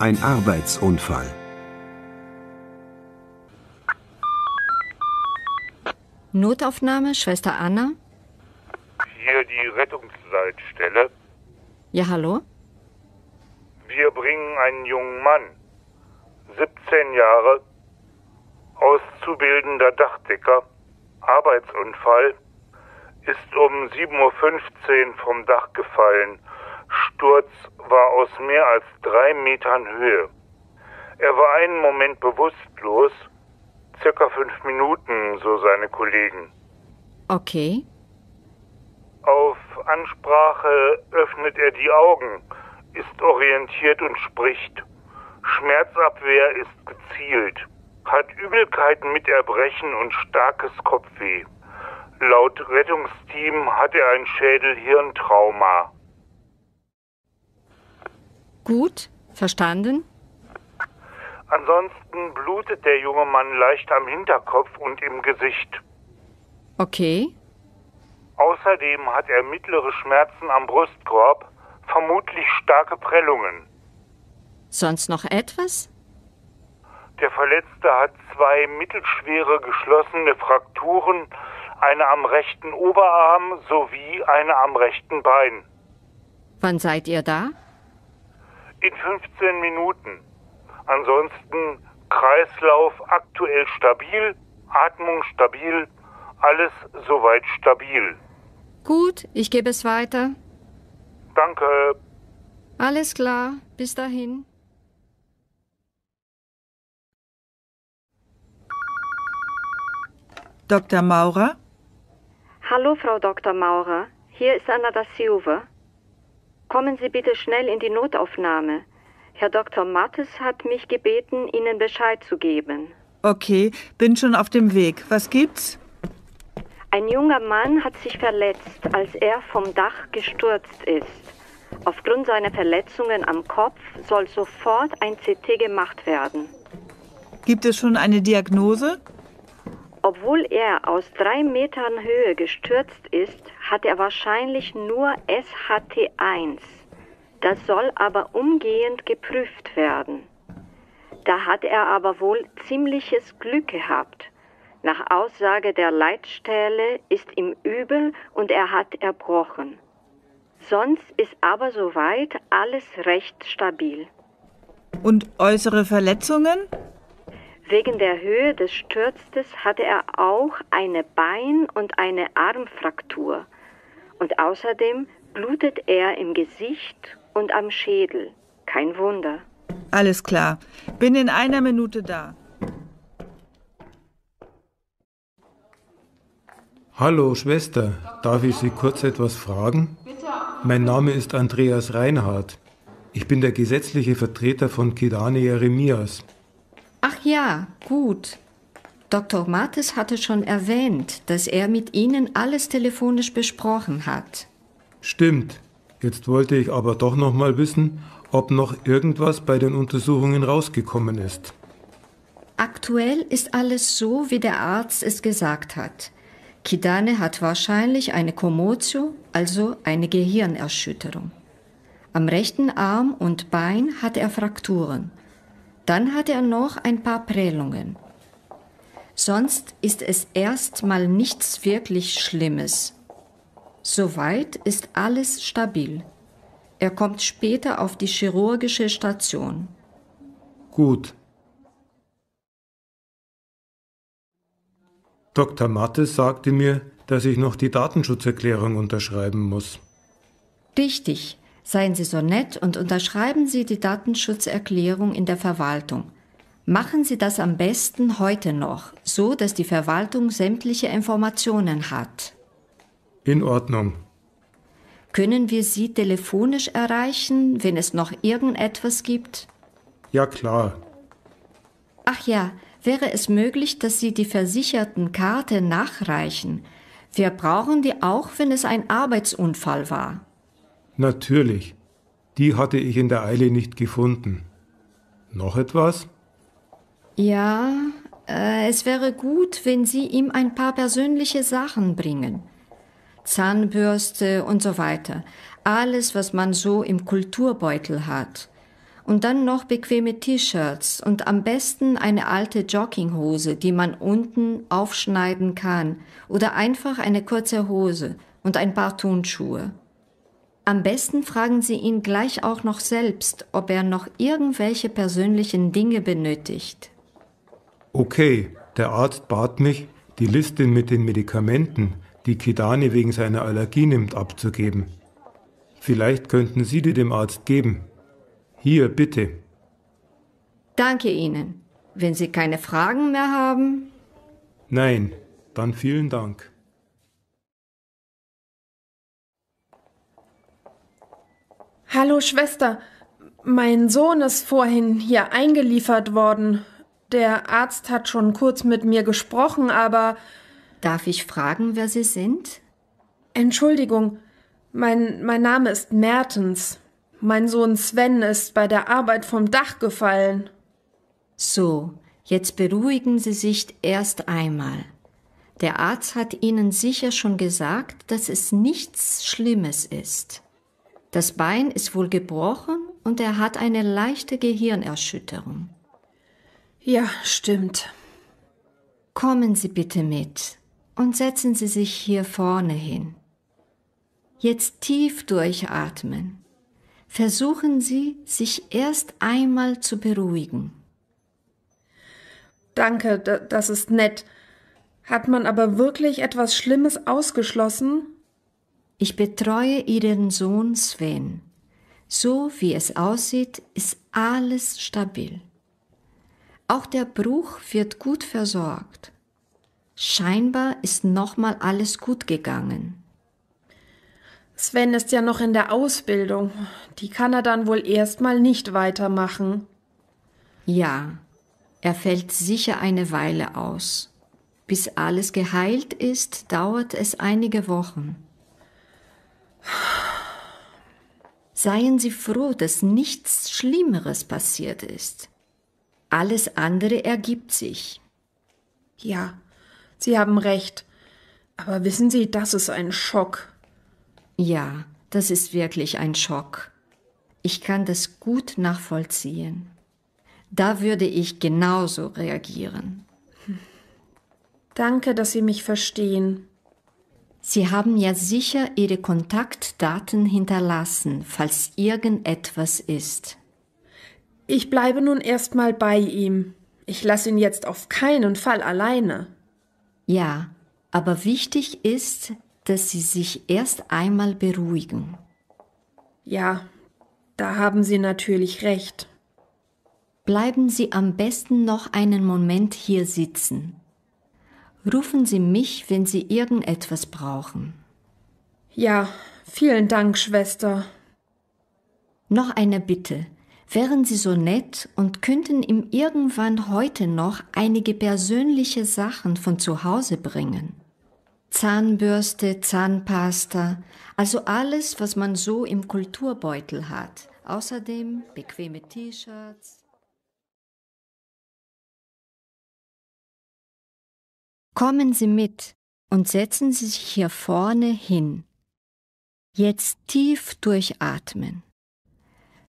Ein Arbeitsunfall. Notaufnahme, Schwester Anna. Hier die Rettungsleitstelle. Ja, hallo? Wir bringen einen jungen Mann, 17 Jahre, auszubildender Dachdecker, Arbeitsunfall, ist um 7.15 Uhr vom Dach gefallen Sturz war aus mehr als drei Metern Höhe. Er war einen Moment bewusstlos, circa fünf Minuten, so seine Kollegen. Okay. Auf Ansprache öffnet er die Augen, ist orientiert und spricht. Schmerzabwehr ist gezielt, hat Übelkeiten mit Erbrechen und starkes Kopfweh. Laut Rettungsteam hat er ein Schädelhirntrauma. Gut, verstanden? Ansonsten blutet der junge Mann leicht am Hinterkopf und im Gesicht. Okay. Außerdem hat er mittlere Schmerzen am Brustkorb, vermutlich starke Prellungen. Sonst noch etwas? Der Verletzte hat zwei mittelschwere geschlossene Frakturen, eine am rechten Oberarm sowie eine am rechten Bein. Wann seid ihr da? in 15 Minuten. Ansonsten Kreislauf aktuell stabil, Atmung stabil, alles soweit stabil. Gut, ich gebe es weiter. Danke. Alles klar, bis dahin. Dr. Maurer? Hallo, Frau Dr. Maurer. Hier ist Anna da Silva. Kommen Sie bitte schnell in die Notaufnahme. Herr Dr. Mattes hat mich gebeten, Ihnen Bescheid zu geben. Okay, bin schon auf dem Weg. Was gibt's? Ein junger Mann hat sich verletzt, als er vom Dach gestürzt ist. Aufgrund seiner Verletzungen am Kopf soll sofort ein CT gemacht werden. Gibt es schon eine Diagnose? Obwohl er aus drei Metern Höhe gestürzt ist, hat er wahrscheinlich nur SHT1. Das soll aber umgehend geprüft werden. Da hat er aber wohl ziemliches Glück gehabt. Nach Aussage der Leitstelle ist ihm übel und er hat erbrochen. Sonst ist aber soweit alles recht stabil. Und äußere Verletzungen? Wegen der Höhe des Stürzes hatte er auch eine Bein- und eine Armfraktur und außerdem blutet er im Gesicht und am Schädel. Kein Wunder. Alles klar. Bin in einer Minute da. Hallo Schwester, darf ich Sie kurz etwas fragen? Bitte. Mein Name ist Andreas Reinhardt. Ich bin der gesetzliche Vertreter von Kidane Jeremias. Ach ja, gut. Dr. Mates hatte schon erwähnt, dass er mit Ihnen alles telefonisch besprochen hat. Stimmt. Jetzt wollte ich aber doch noch mal wissen, ob noch irgendwas bei den Untersuchungen rausgekommen ist. Aktuell ist alles so, wie der Arzt es gesagt hat. Kidane hat wahrscheinlich eine Komotio, also eine Gehirnerschütterung. Am rechten Arm und Bein hat er Frakturen. Dann hat er noch ein paar Prellungen. Sonst ist es erstmal nichts wirklich Schlimmes. Soweit ist alles stabil. Er kommt später auf die chirurgische Station. Gut. Dr. Mattes sagte mir, dass ich noch die Datenschutzerklärung unterschreiben muss. Richtig. Seien Sie so nett und unterschreiben Sie die Datenschutzerklärung in der Verwaltung. Machen Sie das am besten heute noch, so dass die Verwaltung sämtliche Informationen hat. In Ordnung. Können wir Sie telefonisch erreichen, wenn es noch irgendetwas gibt? Ja klar. Ach ja, wäre es möglich, dass Sie die versicherten Versichertenkarte nachreichen? Wir brauchen die auch, wenn es ein Arbeitsunfall war. Natürlich. Die hatte ich in der Eile nicht gefunden. Noch etwas? Ja, äh, es wäre gut, wenn Sie ihm ein paar persönliche Sachen bringen. Zahnbürste und so weiter. Alles, was man so im Kulturbeutel hat. Und dann noch bequeme T-Shirts und am besten eine alte Jogginghose, die man unten aufschneiden kann. Oder einfach eine kurze Hose und ein paar Turnschuhe. Am besten fragen Sie ihn gleich auch noch selbst, ob er noch irgendwelche persönlichen Dinge benötigt. Okay, der Arzt bat mich, die Liste mit den Medikamenten, die Kidane wegen seiner Allergie nimmt, abzugeben. Vielleicht könnten Sie die dem Arzt geben. Hier, bitte. Danke Ihnen. Wenn Sie keine Fragen mehr haben. Nein, dann vielen Dank. Hallo Schwester, mein Sohn ist vorhin hier eingeliefert worden. Der Arzt hat schon kurz mit mir gesprochen, aber. Darf ich fragen, wer Sie sind? Entschuldigung, mein, mein Name ist Mertens. Mein Sohn Sven ist bei der Arbeit vom Dach gefallen. So, jetzt beruhigen Sie sich erst einmal. Der Arzt hat Ihnen sicher schon gesagt, dass es nichts Schlimmes ist. Das Bein ist wohl gebrochen und er hat eine leichte Gehirnerschütterung. Ja, stimmt. Kommen Sie bitte mit und setzen Sie sich hier vorne hin. Jetzt tief durchatmen. Versuchen Sie, sich erst einmal zu beruhigen. Danke, das ist nett. Hat man aber wirklich etwas Schlimmes ausgeschlossen? Ich betreue Ihren Sohn Sven. So wie es aussieht, ist alles stabil. Auch der Bruch wird gut versorgt. Scheinbar ist nochmal alles gut gegangen. Sven ist ja noch in der Ausbildung. Die kann er dann wohl erstmal nicht weitermachen. Ja, er fällt sicher eine Weile aus. Bis alles geheilt ist, dauert es einige Wochen. Seien Sie froh, dass nichts Schlimmeres passiert ist. Alles andere ergibt sich. Ja, Sie haben recht. Aber wissen Sie, das ist ein Schock. Ja, das ist wirklich ein Schock. Ich kann das gut nachvollziehen. Da würde ich genauso reagieren. Danke, dass Sie mich verstehen. Sie haben ja sicher Ihre Kontaktdaten hinterlassen, falls irgendetwas ist. Ich bleibe nun erstmal bei ihm. Ich lasse ihn jetzt auf keinen Fall alleine. Ja, aber wichtig ist, dass Sie sich erst einmal beruhigen. Ja, da haben Sie natürlich recht. Bleiben Sie am besten noch einen Moment hier sitzen. Rufen Sie mich, wenn Sie irgendetwas brauchen. Ja, vielen Dank, Schwester. Noch eine Bitte wären Sie so nett und könnten ihm irgendwann heute noch einige persönliche Sachen von zu Hause bringen. Zahnbürste, Zahnpasta, also alles, was man so im Kulturbeutel hat. Außerdem bequeme T-Shirts. Kommen Sie mit und setzen Sie sich hier vorne hin. Jetzt tief durchatmen.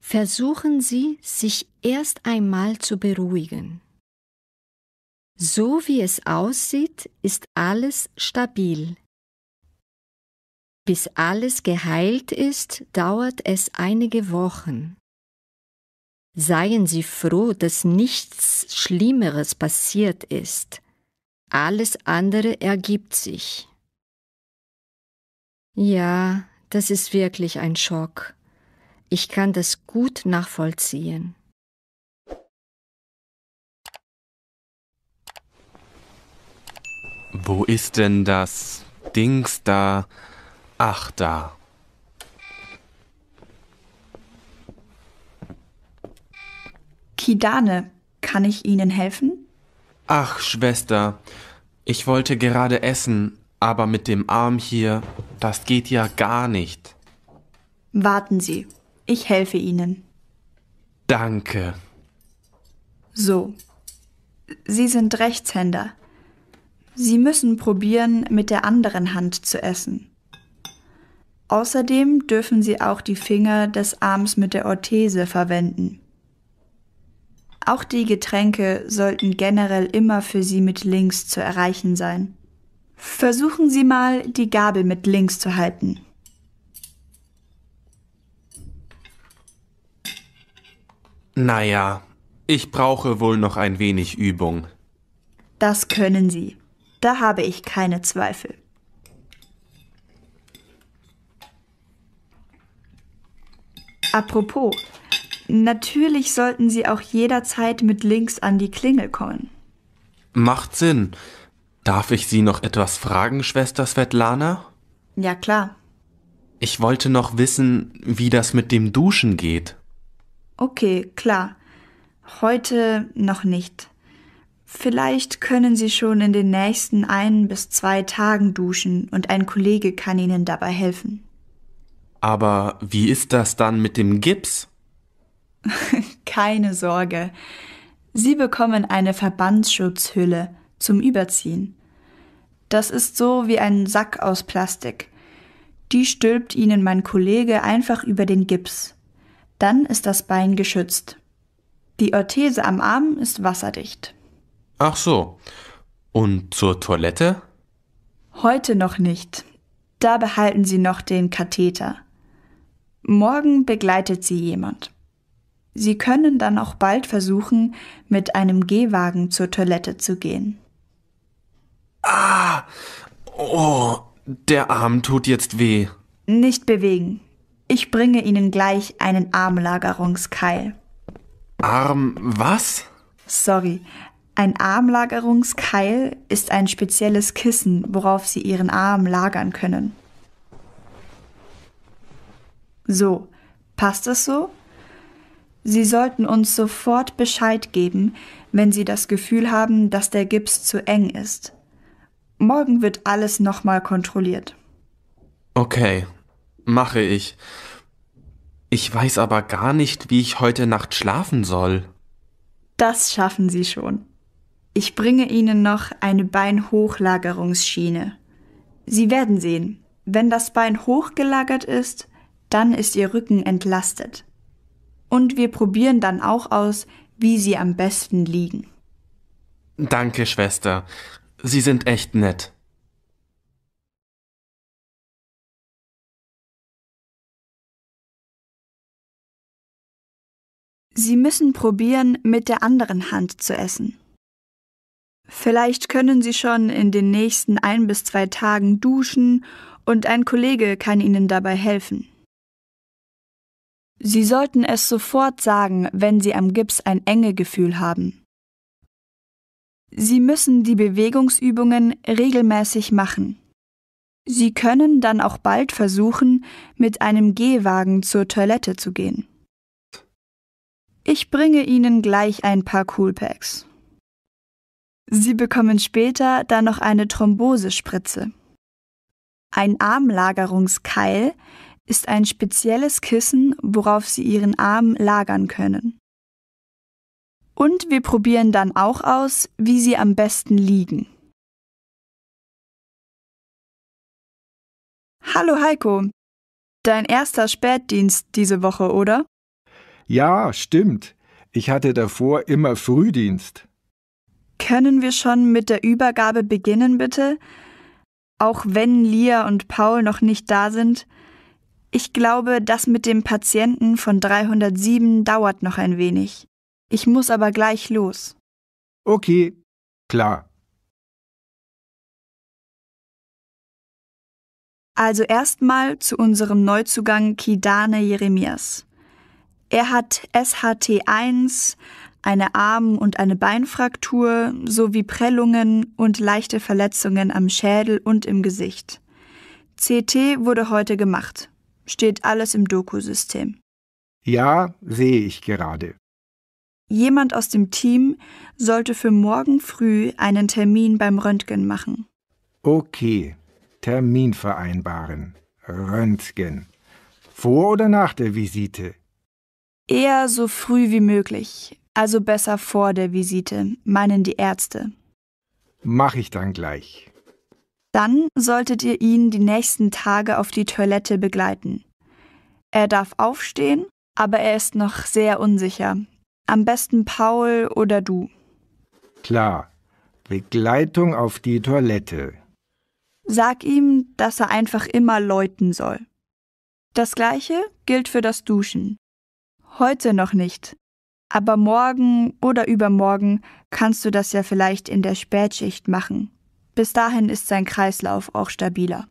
Versuchen Sie, sich erst einmal zu beruhigen. So wie es aussieht, ist alles stabil. Bis alles geheilt ist, dauert es einige Wochen. Seien Sie froh, dass nichts Schlimmeres passiert ist. Alles andere ergibt sich. Ja, das ist wirklich ein Schock. Ich kann das gut nachvollziehen. Wo ist denn das Dings da? Ach da. Kidane, kann ich Ihnen helfen? Ach, Schwester, ich wollte gerade essen, aber mit dem Arm hier, das geht ja gar nicht. Warten Sie, ich helfe Ihnen. Danke. So. Sie sind Rechtshänder. Sie müssen probieren, mit der anderen Hand zu essen. Außerdem dürfen Sie auch die Finger des Arms mit der Orthese verwenden. Auch die Getränke sollten generell immer für Sie mit links zu erreichen sein. Versuchen Sie mal, die Gabel mit links zu halten. Naja, ich brauche wohl noch ein wenig Übung. Das können Sie. Da habe ich keine Zweifel. Apropos, natürlich sollten Sie auch jederzeit mit Links an die Klingel kommen. Macht Sinn. Darf ich Sie noch etwas fragen, Schwester Svetlana? Ja klar. Ich wollte noch wissen, wie das mit dem Duschen geht. Okay, klar. Heute noch nicht. Vielleicht können Sie schon in den nächsten ein bis zwei Tagen duschen und ein Kollege kann Ihnen dabei helfen. Aber wie ist das dann mit dem Gips? Keine Sorge. Sie bekommen eine Verbandsschutzhülle zum Überziehen. Das ist so wie ein Sack aus Plastik. Die stülpt Ihnen mein Kollege einfach über den Gips dann ist das Bein geschützt. Die Orthese am Arm ist wasserdicht. Ach so. Und zur Toilette? Heute noch nicht. Da behalten Sie noch den Katheter. Morgen begleitet Sie jemand. Sie können dann auch bald versuchen, mit einem Gehwagen zur Toilette zu gehen. Ah! Oh, der Arm tut jetzt weh. Nicht bewegen. Ich bringe Ihnen gleich einen Armlagerungskeil. Arm was? Sorry. Ein Armlagerungskeil ist ein spezielles Kissen, worauf Sie Ihren Arm lagern können. So, passt das so? Sie sollten uns sofort Bescheid geben, wenn Sie das Gefühl haben, dass der Gips zu eng ist. Morgen wird alles nochmal kontrolliert. Okay, mache ich. Ich weiß aber gar nicht, wie ich heute Nacht schlafen soll. Das schaffen Sie schon. Ich bringe Ihnen noch eine Beinhochlagerungsschiene. Sie werden sehen, wenn das Bein hochgelagert ist, dann ist Ihr Rücken entlastet. Und wir probieren dann auch aus, wie Sie am besten liegen. Danke, Schwester. Sie sind echt nett. Sie müssen probieren, mit der anderen Hand zu essen. Vielleicht können Sie schon in den nächsten ein bis zwei Tagen duschen und ein Kollege kann Ihnen dabei helfen. Sie sollten es sofort sagen, wenn Sie am Gips ein Engegefühl haben. Sie müssen die Bewegungsübungen regelmäßig machen. Sie können dann auch bald versuchen, mit einem Gehwagen zur Toilette zu gehen. Ich bringe Ihnen gleich ein paar Coolpacks. Sie bekommen später dann noch eine Thrombosespritze. Ein Armlagerungskeil ist ein spezielles Kissen, worauf Sie Ihren Arm lagern können. Und wir probieren dann auch aus, wie Sie am besten liegen. Hallo Heiko, dein erster Spätdienst diese Woche, oder? Ja, stimmt. Ich hatte davor immer Frühdienst. Können wir schon mit der Übergabe beginnen, bitte? Auch wenn Lia und Paul noch nicht da sind. Ich glaube, das mit dem Patienten von 307 dauert noch ein wenig. Ich muss aber gleich los. Okay, klar. Also erstmal zu unserem Neuzugang Kidane Jeremias. Er hat SHT1, eine Arm- und eine Beinfraktur sowie Prellungen und leichte Verletzungen am Schädel und im Gesicht. CT wurde heute gemacht. Steht alles im Dokusystem. Ja, sehe ich gerade. Jemand aus dem Team sollte für morgen früh einen Termin beim Röntgen machen. Okay, Termin vereinbaren. Röntgen. Vor oder nach der Visite? Eher so früh wie möglich, also besser vor der Visite, meinen die Ärzte. Mach ich dann gleich. Dann solltet ihr ihn die nächsten Tage auf die Toilette begleiten. Er darf aufstehen, aber er ist noch sehr unsicher. Am besten Paul oder du. Klar, Begleitung auf die Toilette. Sag ihm, dass er einfach immer läuten soll. Das gleiche gilt für das Duschen heute noch nicht. Aber morgen oder übermorgen kannst du das ja vielleicht in der Spätschicht machen. Bis dahin ist sein Kreislauf auch stabiler.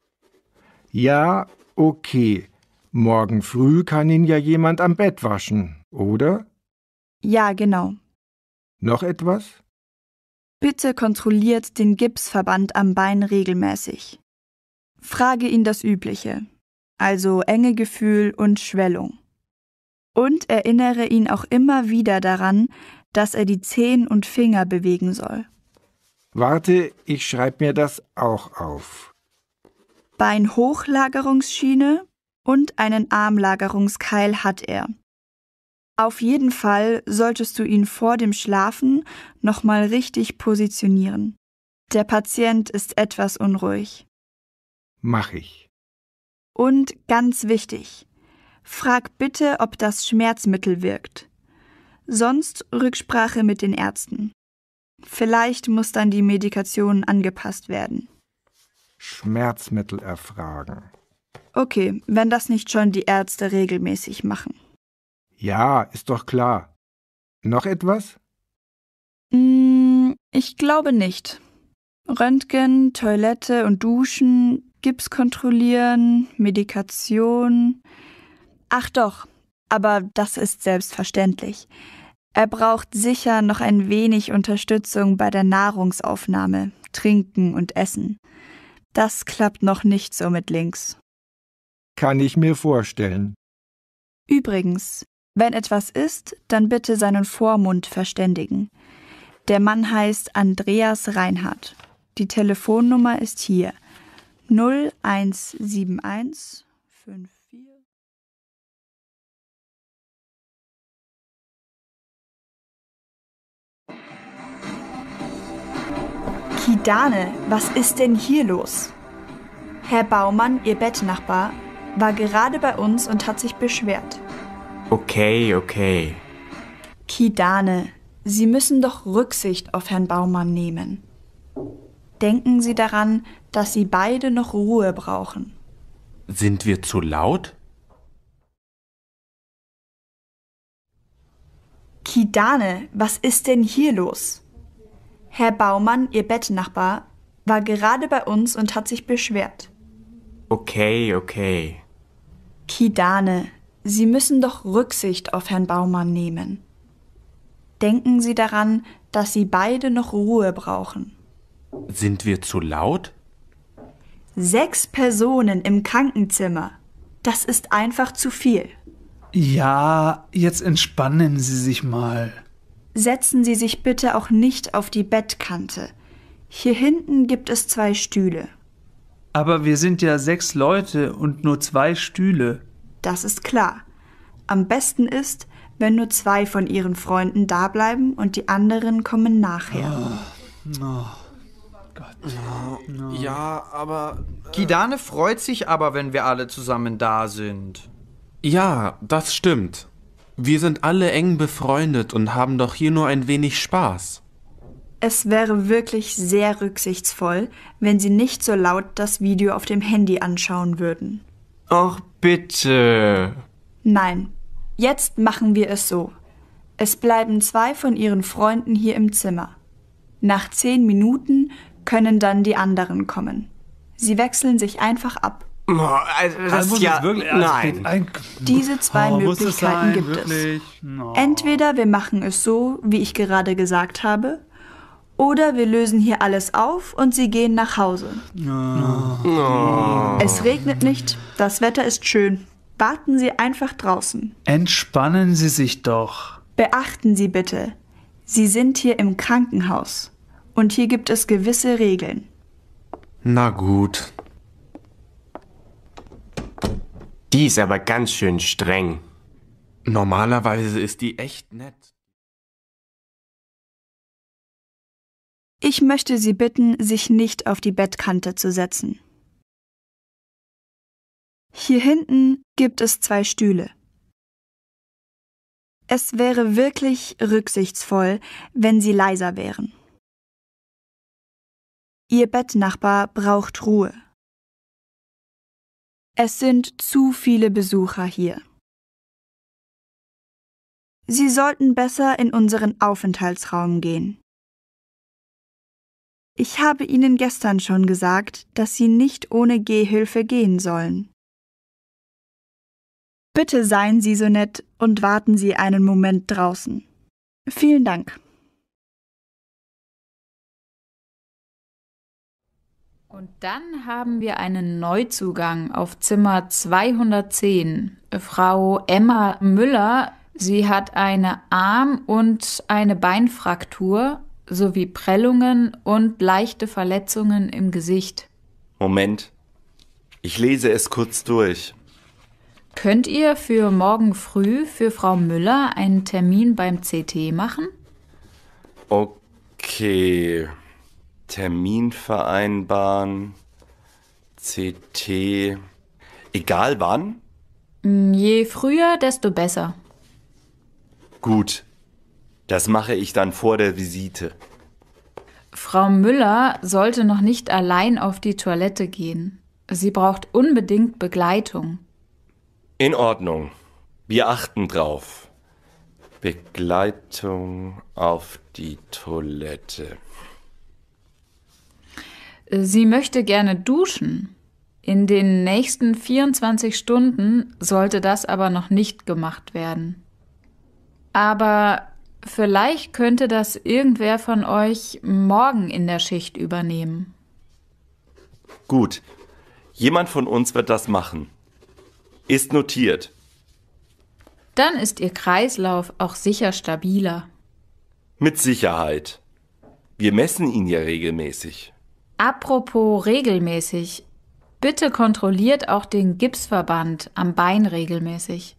Ja, okay. Morgen früh kann ihn ja jemand am Bett waschen, oder? Ja, genau. Noch etwas? Bitte kontrolliert den Gipsverband am Bein regelmäßig. Frage ihn das Übliche, also enge Gefühl und Schwellung und erinnere ihn auch immer wieder daran, dass er die Zehen und Finger bewegen soll. Warte, ich schreibe mir das auch auf. Beinhochlagerungsschiene und einen Armlagerungskeil hat er. Auf jeden Fall solltest du ihn vor dem Schlafen nochmal richtig positionieren. Der Patient ist etwas unruhig. Mach ich. Und ganz wichtig, Frag bitte, ob das Schmerzmittel wirkt. Sonst Rücksprache mit den Ärzten. Vielleicht muss dann die Medikation angepasst werden. Schmerzmittel erfragen. Okay, wenn das nicht schon die Ärzte regelmäßig machen. Ja, ist doch klar. Noch etwas? Mm, ich glaube nicht. Röntgen, Toilette und Duschen, Gips kontrollieren, Medikation, Ach doch, aber das ist selbstverständlich. Er braucht sicher noch ein wenig Unterstützung bei der Nahrungsaufnahme, Trinken und Essen. Das klappt noch nicht so mit links. Kann ich mir vorstellen. Übrigens, wenn etwas ist, dann bitte seinen Vormund verständigen. Der Mann heißt Andreas Reinhardt. Die Telefonnummer ist hier 0171 Kidane, was ist denn hier los? Herr Baumann, Ihr Bettnachbar, war gerade bei uns und hat sich beschwert. Okay, okay. Kidane, Sie müssen doch Rücksicht auf Herrn Baumann nehmen. Denken Sie daran, dass Sie beide noch Ruhe brauchen. Sind wir zu laut? Kidane, was ist denn hier los? Herr Baumann, Ihr Bettnachbar, war gerade bei uns und hat sich beschwert. Okay, okay. Kidane, Sie müssen doch Rücksicht auf Herrn Baumann nehmen. Denken Sie daran, dass Sie beide noch Ruhe brauchen. Sind wir zu laut? Sechs Personen im Krankenzimmer. Das ist einfach zu viel. Ja, jetzt entspannen Sie sich mal. Setzen Sie sich bitte auch nicht auf die Bettkante. Hier hinten gibt es zwei Stühle. Aber wir sind ja sechs Leute und nur zwei Stühle. Das ist klar. Am besten ist, wenn nur zwei von ihren Freunden da bleiben und die anderen kommen nachher. Oh, oh Gott. Oh, ja, aber. Äh Kidane freut sich aber, wenn wir alle zusammen da sind. Ja, das stimmt. Wir sind alle eng befreundet und haben doch hier nur ein wenig Spaß. Es wäre wirklich sehr rücksichtsvoll, wenn Sie nicht so laut das Video auf dem Handy anschauen würden. Ach bitte. Nein, jetzt machen wir es so. Es bleiben zwei von Ihren Freunden hier im Zimmer. Nach zehn Minuten können dann die anderen kommen. Sie wechseln sich einfach ab. Also das ist ja, wirklich, nein. Ein, Diese zwei oh, Möglichkeiten sein, gibt wirklich? es. No. Entweder wir machen es so, wie ich gerade gesagt habe, oder wir lösen hier alles auf und sie gehen nach Hause. No. No. Es regnet nicht, das Wetter ist schön. Warten Sie einfach draußen. Entspannen Sie sich doch. Beachten Sie bitte, Sie sind hier im Krankenhaus und hier gibt es gewisse Regeln. Na gut, Die ist aber ganz schön streng. Normalerweise ist die echt nett. Ich möchte Sie bitten, sich nicht auf die Bettkante zu setzen. Hier hinten gibt es zwei Stühle. Es wäre wirklich rücksichtsvoll, wenn Sie leiser wären. Ihr Bettnachbar braucht Ruhe. Es sind zu viele Besucher hier. Sie sollten besser in unseren Aufenthaltsraum gehen. Ich habe Ihnen gestern schon gesagt, dass Sie nicht ohne Gehhilfe gehen sollen. Bitte seien Sie so nett und warten Sie einen Moment draußen. Vielen Dank. Und dann haben wir einen Neuzugang auf Zimmer 210. Frau Emma Müller, sie hat eine Arm- und eine Beinfraktur sowie Prellungen und leichte Verletzungen im Gesicht. Moment, ich lese es kurz durch. Könnt ihr für morgen früh für Frau Müller einen Termin beim CT machen? Okay. Termin vereinbaren, CT, egal wann? Mm, je früher, desto besser. Gut, das mache ich dann vor der Visite. Frau Müller sollte noch nicht allein auf die Toilette gehen. Sie braucht unbedingt Begleitung. In Ordnung. Wir achten drauf. Begleitung auf die Toilette. Sie möchte gerne duschen. In den nächsten 24 Stunden sollte das aber noch nicht gemacht werden. Aber vielleicht könnte das irgendwer von euch morgen in der Schicht übernehmen. Gut, jemand von uns wird das machen. Ist notiert. Dann ist Ihr Kreislauf auch sicher stabiler. Mit Sicherheit. Wir messen ihn ja regelmäßig. Apropos regelmäßig. Bitte kontrolliert auch den Gipsverband am Bein regelmäßig.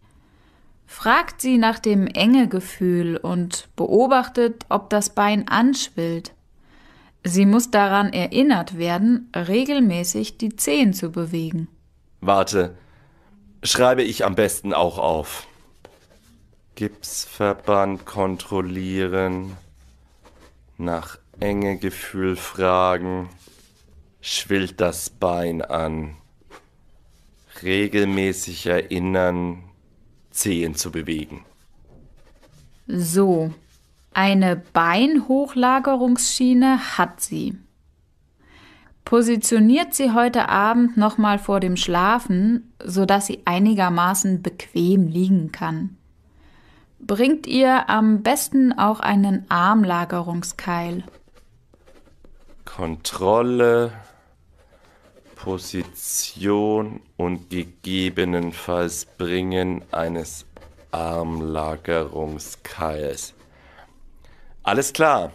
Fragt sie nach dem Engegefühl und beobachtet, ob das Bein anschwillt. Sie muss daran erinnert werden, regelmäßig die Zehen zu bewegen. Warte, schreibe ich am besten auch auf. Gipsverband kontrollieren, nach Engegefühl fragen schwillt das Bein an. Regelmäßig erinnern, Zehen zu bewegen. So, eine Beinhochlagerungsschiene hat sie. Positioniert sie heute Abend nochmal vor dem Schlafen, sodass sie einigermaßen bequem liegen kann. Bringt ihr am besten auch einen Armlagerungskeil. Kontrolle Position und gegebenenfalls Bringen eines Armlagerungskeils. Alles klar.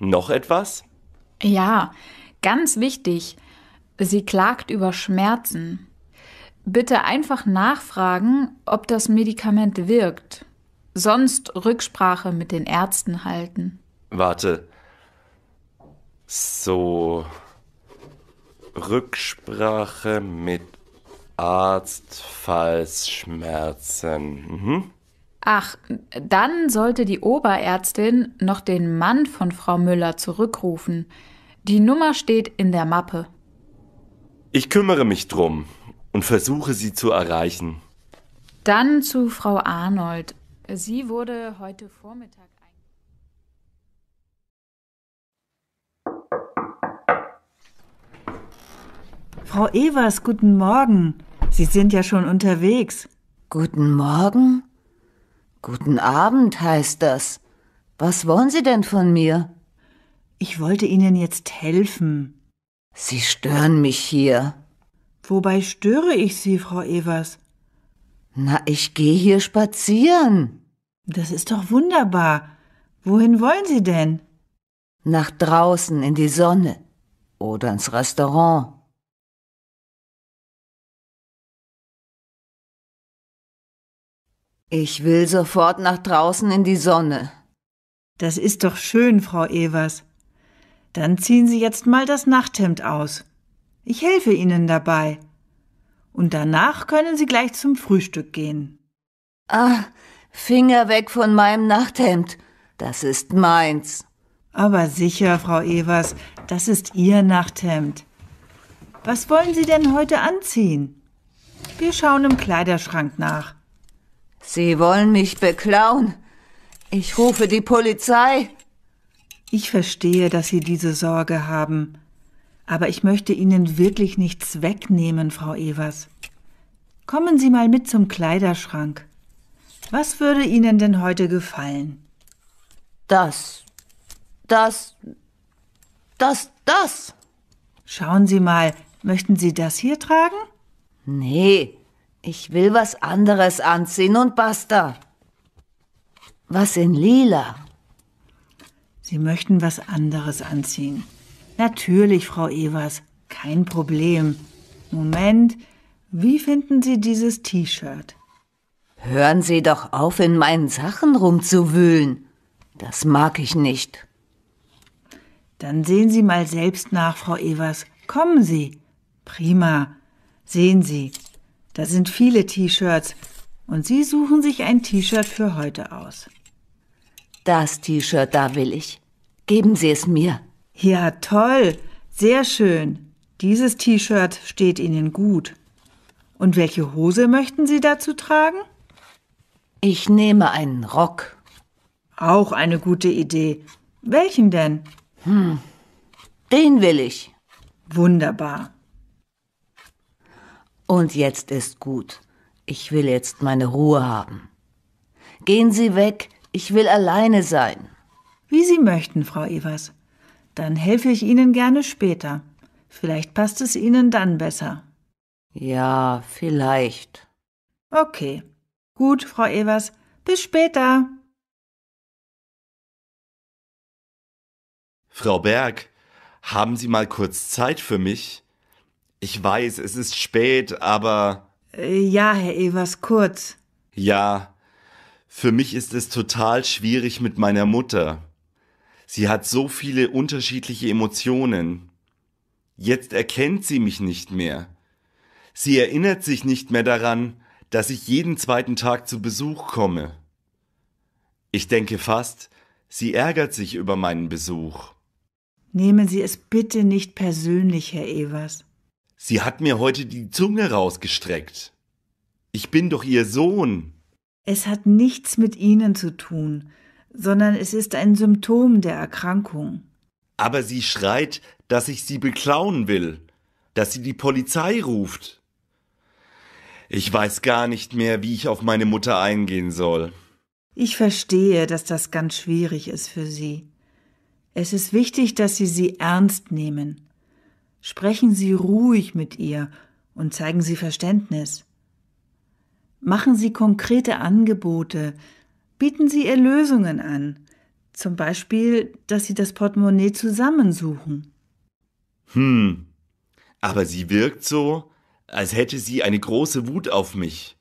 Noch etwas? Ja, ganz wichtig. Sie klagt über Schmerzen. Bitte einfach nachfragen, ob das Medikament wirkt. Sonst Rücksprache mit den Ärzten halten. Warte. So, Rücksprache mit Arzt, falls Schmerzen. Mhm. Ach, dann sollte die Oberärztin noch den Mann von Frau Müller zurückrufen. Die Nummer steht in der Mappe. Ich kümmere mich drum und versuche sie zu erreichen. Dann zu Frau Arnold. Sie wurde heute Vormittag. Frau Evers, guten Morgen. Sie sind ja schon unterwegs. Guten Morgen? Guten Abend heißt das. Was wollen Sie denn von mir? Ich wollte Ihnen jetzt helfen. Sie stören mich hier. Wobei störe ich Sie, Frau Evers? Na, ich gehe hier spazieren. Das ist doch wunderbar. Wohin wollen Sie denn? Nach draußen in die Sonne oder ins Restaurant. Ich will sofort nach draußen in die Sonne. Das ist doch schön, Frau Evers. Dann ziehen Sie jetzt mal das Nachthemd aus. Ich helfe Ihnen dabei. Und danach können Sie gleich zum Frühstück gehen. Ah, Finger weg von meinem Nachthemd. Das ist meins. Aber sicher, Frau Evers, das ist Ihr Nachthemd. Was wollen Sie denn heute anziehen? Wir schauen im Kleiderschrank nach. Sie wollen mich beklauen. Ich rufe die Polizei. Ich verstehe, dass Sie diese Sorge haben, aber ich möchte Ihnen wirklich nichts wegnehmen, Frau Evers. Kommen Sie mal mit zum Kleiderschrank. Was würde Ihnen denn heute gefallen? Das, das, das, das. Schauen Sie mal, möchten Sie das hier tragen? Nee, ich will was anderes anziehen und basta. Was in Lila? Sie möchten was anderes anziehen. Natürlich, Frau Evers, kein Problem. Moment, wie finden Sie dieses T-Shirt? Hören Sie doch auf, in meinen Sachen rumzuwühlen. Das mag ich nicht. Dann sehen Sie mal selbst nach, Frau Evers. Kommen Sie. Prima. Sehen Sie, da sind viele T-Shirts und Sie suchen sich ein T-Shirt für heute aus. Das T-Shirt, da will ich. Geben Sie es mir. Ja, toll. Sehr schön. Dieses T-Shirt steht Ihnen gut. Und welche Hose möchten Sie dazu tragen? Ich nehme einen Rock. Auch eine gute Idee. Welchen denn? Hm, den will ich. Wunderbar. Und jetzt ist gut. Ich will jetzt meine Ruhe haben. Gehen Sie weg, ich will alleine sein. Wie Sie möchten, Frau Evers. Dann helfe ich Ihnen gerne später. Vielleicht passt es Ihnen dann besser. Ja, vielleicht. Okay. Gut, Frau Evers. Bis später. Frau Berg, haben Sie mal kurz Zeit für mich? Ich weiß, es ist spät, aber. Äh, ja, Herr Evers, kurz. Ja. Für mich ist es total schwierig mit meiner Mutter. Sie hat so viele unterschiedliche Emotionen. Jetzt erkennt sie mich nicht mehr. Sie erinnert sich nicht mehr daran, dass ich jeden zweiten Tag zu Besuch komme. Ich denke fast, sie ärgert sich über meinen Besuch. Nehmen Sie es bitte nicht persönlich, Herr Evers. Sie hat mir heute die Zunge rausgestreckt. Ich bin doch ihr Sohn. Es hat nichts mit Ihnen zu tun, sondern es ist ein Symptom der Erkrankung. Aber sie schreit, dass ich sie beklauen will, dass sie die Polizei ruft. Ich weiß gar nicht mehr, wie ich auf meine Mutter eingehen soll. Ich verstehe, dass das ganz schwierig ist für Sie. Es ist wichtig, dass Sie sie ernst nehmen. Sprechen Sie ruhig mit ihr und zeigen Sie Verständnis. Machen Sie konkrete Angebote, bieten Sie ihr Lösungen an, zum Beispiel, dass Sie das Portemonnaie zusammensuchen. Hm, aber sie wirkt so, als hätte sie eine große Wut auf mich.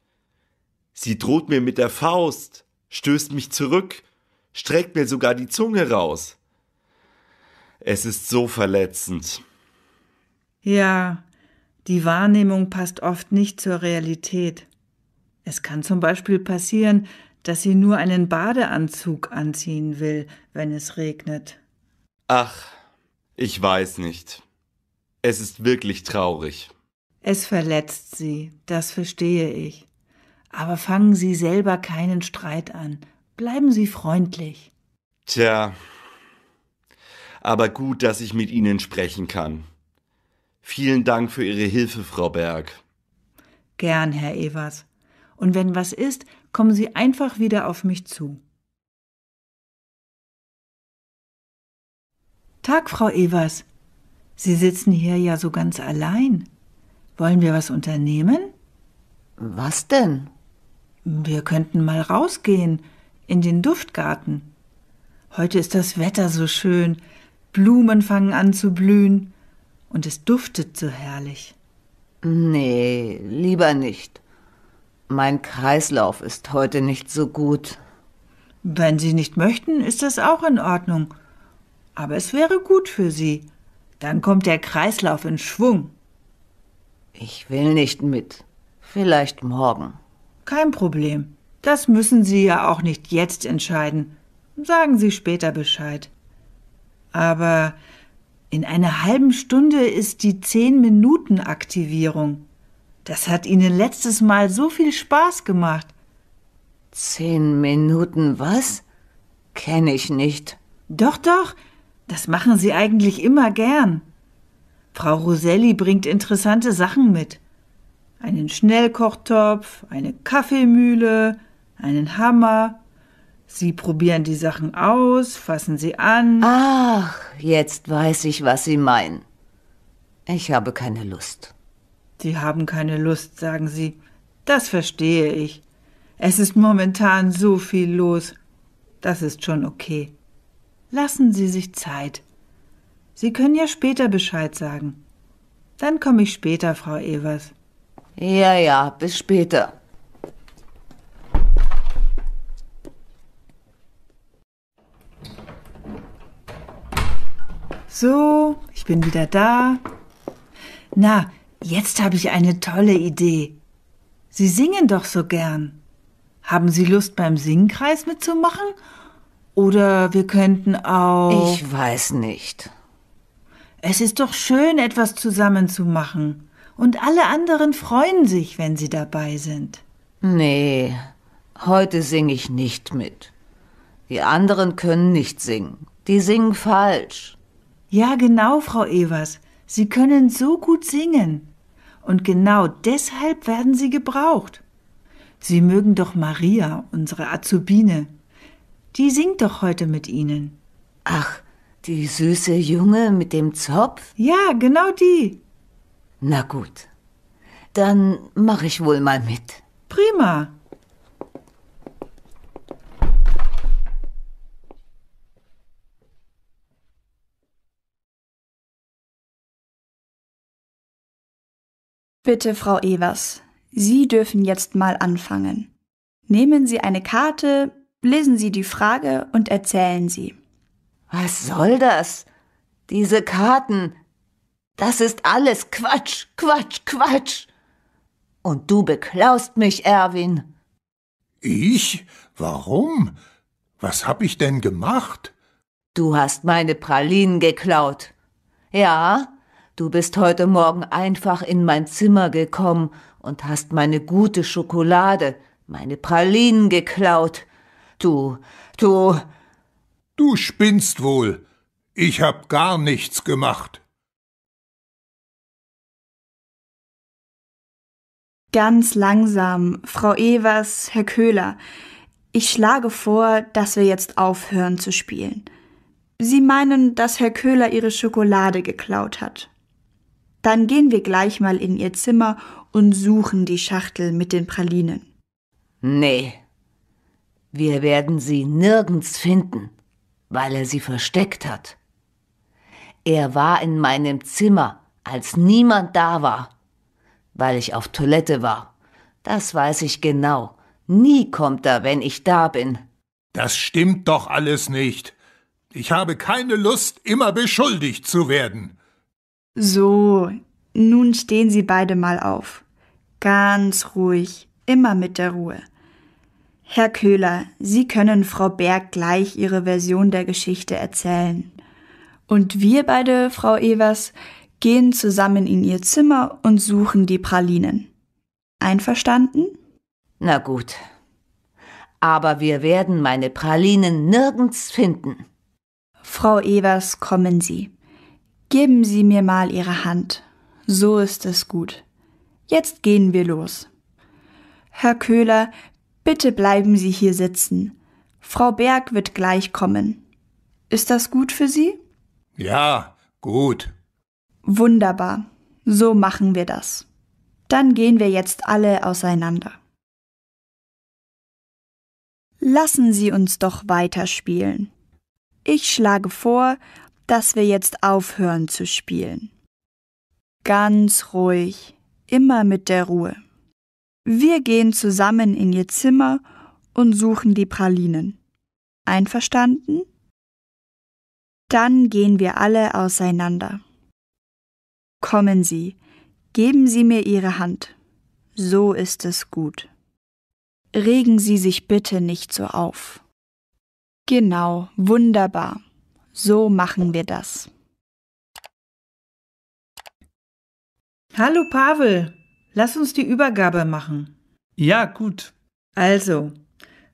Sie droht mir mit der Faust, stößt mich zurück, streckt mir sogar die Zunge raus. Es ist so verletzend. Ja, die Wahrnehmung passt oft nicht zur Realität. Es kann zum Beispiel passieren, dass sie nur einen Badeanzug anziehen will, wenn es regnet. Ach, ich weiß nicht. Es ist wirklich traurig. Es verletzt Sie, das verstehe ich. Aber fangen Sie selber keinen Streit an. Bleiben Sie freundlich. Tja. Aber gut, dass ich mit Ihnen sprechen kann. Vielen Dank für Ihre Hilfe, Frau Berg. Gern, Herr Evers. Und wenn was ist, kommen Sie einfach wieder auf mich zu. Tag, Frau Evers. Sie sitzen hier ja so ganz allein. Wollen wir was unternehmen? Was denn? Wir könnten mal rausgehen in den Duftgarten. Heute ist das Wetter so schön. Blumen fangen an zu blühen und es duftet so herrlich. Nee, lieber nicht. Mein Kreislauf ist heute nicht so gut. Wenn Sie nicht möchten, ist das auch in Ordnung. Aber es wäre gut für Sie. Dann kommt der Kreislauf in Schwung. Ich will nicht mit. Vielleicht morgen. Kein Problem. Das müssen Sie ja auch nicht jetzt entscheiden. Sagen Sie später Bescheid. Aber in einer halben Stunde ist die 10-Minuten-Aktivierung. Das hat Ihnen letztes Mal so viel Spaß gemacht. 10 Minuten was? Kenne ich nicht. Doch, doch. Das machen Sie eigentlich immer gern. Frau Roselli bringt interessante Sachen mit. Einen Schnellkochtopf, eine Kaffeemühle, einen Hammer, Sie probieren die Sachen aus, fassen sie an. Ach, jetzt weiß ich, was Sie meinen. Ich habe keine Lust. Sie haben keine Lust, sagen Sie. Das verstehe ich. Es ist momentan so viel los. Das ist schon okay. Lassen Sie sich Zeit. Sie können ja später Bescheid sagen. Dann komme ich später, Frau Evers. Ja, ja, bis später. So, ich bin wieder da. Na, jetzt habe ich eine tolle Idee. Sie singen doch so gern. Haben Sie Lust beim Singkreis mitzumachen? Oder wir könnten auch. Ich weiß nicht. Es ist doch schön, etwas zusammen zu machen. Und alle anderen freuen sich, wenn sie dabei sind. Nee, heute singe ich nicht mit. Die anderen können nicht singen. Die singen falsch. Ja, genau, Frau Evers. Sie können so gut singen. Und genau deshalb werden Sie gebraucht. Sie mögen doch Maria, unsere Azubine. Die singt doch heute mit Ihnen. Ach, die süße Junge mit dem Zopf? Ja, genau die. Na gut. Dann mache ich wohl mal mit. Prima. Bitte, Frau Evers, Sie dürfen jetzt mal anfangen. Nehmen Sie eine Karte, lesen Sie die Frage und erzählen Sie. Was soll das? Diese Karten. Das ist alles Quatsch, Quatsch, Quatsch. Und du beklaust mich, Erwin. Ich? Warum? Was hab ich denn gemacht? Du hast meine Pralinen geklaut. Ja, Du bist heute Morgen einfach in mein Zimmer gekommen und hast meine gute Schokolade, meine Pralinen geklaut. Du, du. Du spinnst wohl. Ich hab gar nichts gemacht. Ganz langsam, Frau Evers, Herr Köhler. Ich schlage vor, dass wir jetzt aufhören zu spielen. Sie meinen, dass Herr Köhler Ihre Schokolade geklaut hat. Dann gehen wir gleich mal in ihr Zimmer und suchen die Schachtel mit den Pralinen. Nee, wir werden sie nirgends finden, weil er sie versteckt hat. Er war in meinem Zimmer, als niemand da war, weil ich auf Toilette war. Das weiß ich genau. Nie kommt er, wenn ich da bin. Das stimmt doch alles nicht. Ich habe keine Lust, immer beschuldigt zu werden. So, nun stehen Sie beide mal auf. Ganz ruhig, immer mit der Ruhe. Herr Köhler, Sie können Frau Berg gleich Ihre Version der Geschichte erzählen. Und wir beide, Frau Evers, gehen zusammen in Ihr Zimmer und suchen die Pralinen. Einverstanden? Na gut. Aber wir werden meine Pralinen nirgends finden. Frau Evers, kommen Sie. Geben Sie mir mal Ihre Hand. So ist es gut. Jetzt gehen wir los. Herr Köhler, bitte bleiben Sie hier sitzen. Frau Berg wird gleich kommen. Ist das gut für Sie? Ja, gut. Wunderbar. So machen wir das. Dann gehen wir jetzt alle auseinander. Lassen Sie uns doch weiterspielen. Ich schlage vor, dass wir jetzt aufhören zu spielen. Ganz ruhig, immer mit der Ruhe. Wir gehen zusammen in ihr Zimmer und suchen die Pralinen. Einverstanden? Dann gehen wir alle auseinander. Kommen Sie, geben Sie mir Ihre Hand. So ist es gut. Regen Sie sich bitte nicht so auf. Genau, wunderbar. So machen wir das. Hallo Pavel, lass uns die Übergabe machen. Ja, gut. Also,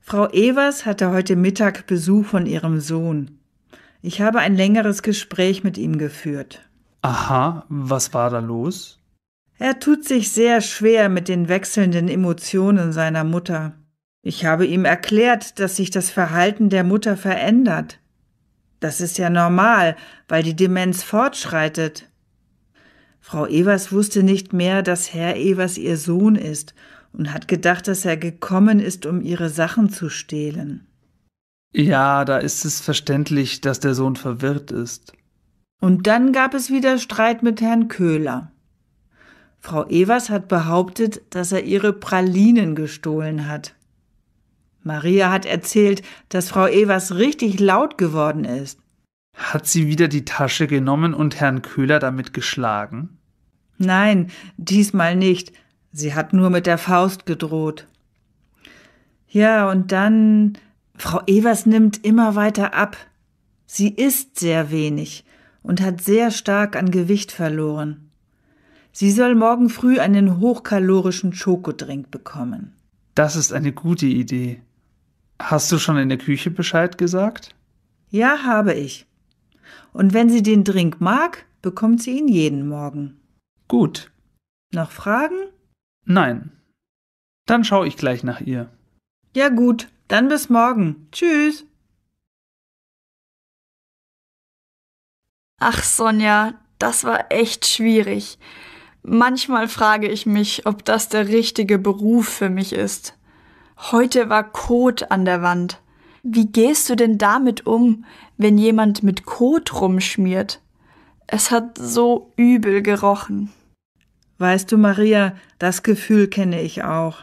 Frau Evers hatte heute Mittag Besuch von ihrem Sohn. Ich habe ein längeres Gespräch mit ihm geführt. Aha, was war da los? Er tut sich sehr schwer mit den wechselnden Emotionen seiner Mutter. Ich habe ihm erklärt, dass sich das Verhalten der Mutter verändert. Das ist ja normal, weil die Demenz fortschreitet. Frau Evers wusste nicht mehr, dass Herr Evers ihr Sohn ist und hat gedacht, dass er gekommen ist, um ihre Sachen zu stehlen. Ja, da ist es verständlich, dass der Sohn verwirrt ist. Und dann gab es wieder Streit mit Herrn Köhler. Frau Evers hat behauptet, dass er ihre Pralinen gestohlen hat. Maria hat erzählt, dass Frau Evers richtig laut geworden ist. Hat sie wieder die Tasche genommen und Herrn Köhler damit geschlagen? Nein, diesmal nicht. Sie hat nur mit der Faust gedroht. Ja, und dann. Frau Evers nimmt immer weiter ab. Sie isst sehr wenig und hat sehr stark an Gewicht verloren. Sie soll morgen früh einen hochkalorischen Schokodrink bekommen. Das ist eine gute Idee. Hast du schon in der Küche Bescheid gesagt? Ja, habe ich. Und wenn sie den Drink mag, bekommt sie ihn jeden Morgen. Gut. Noch Fragen? Nein. Dann schaue ich gleich nach ihr. Ja gut, dann bis morgen. Tschüss. Ach Sonja, das war echt schwierig. Manchmal frage ich mich, ob das der richtige Beruf für mich ist. Heute war Kot an der Wand. Wie gehst du denn damit um, wenn jemand mit Kot rumschmiert? Es hat so übel gerochen. Weißt du, Maria, das Gefühl kenne ich auch.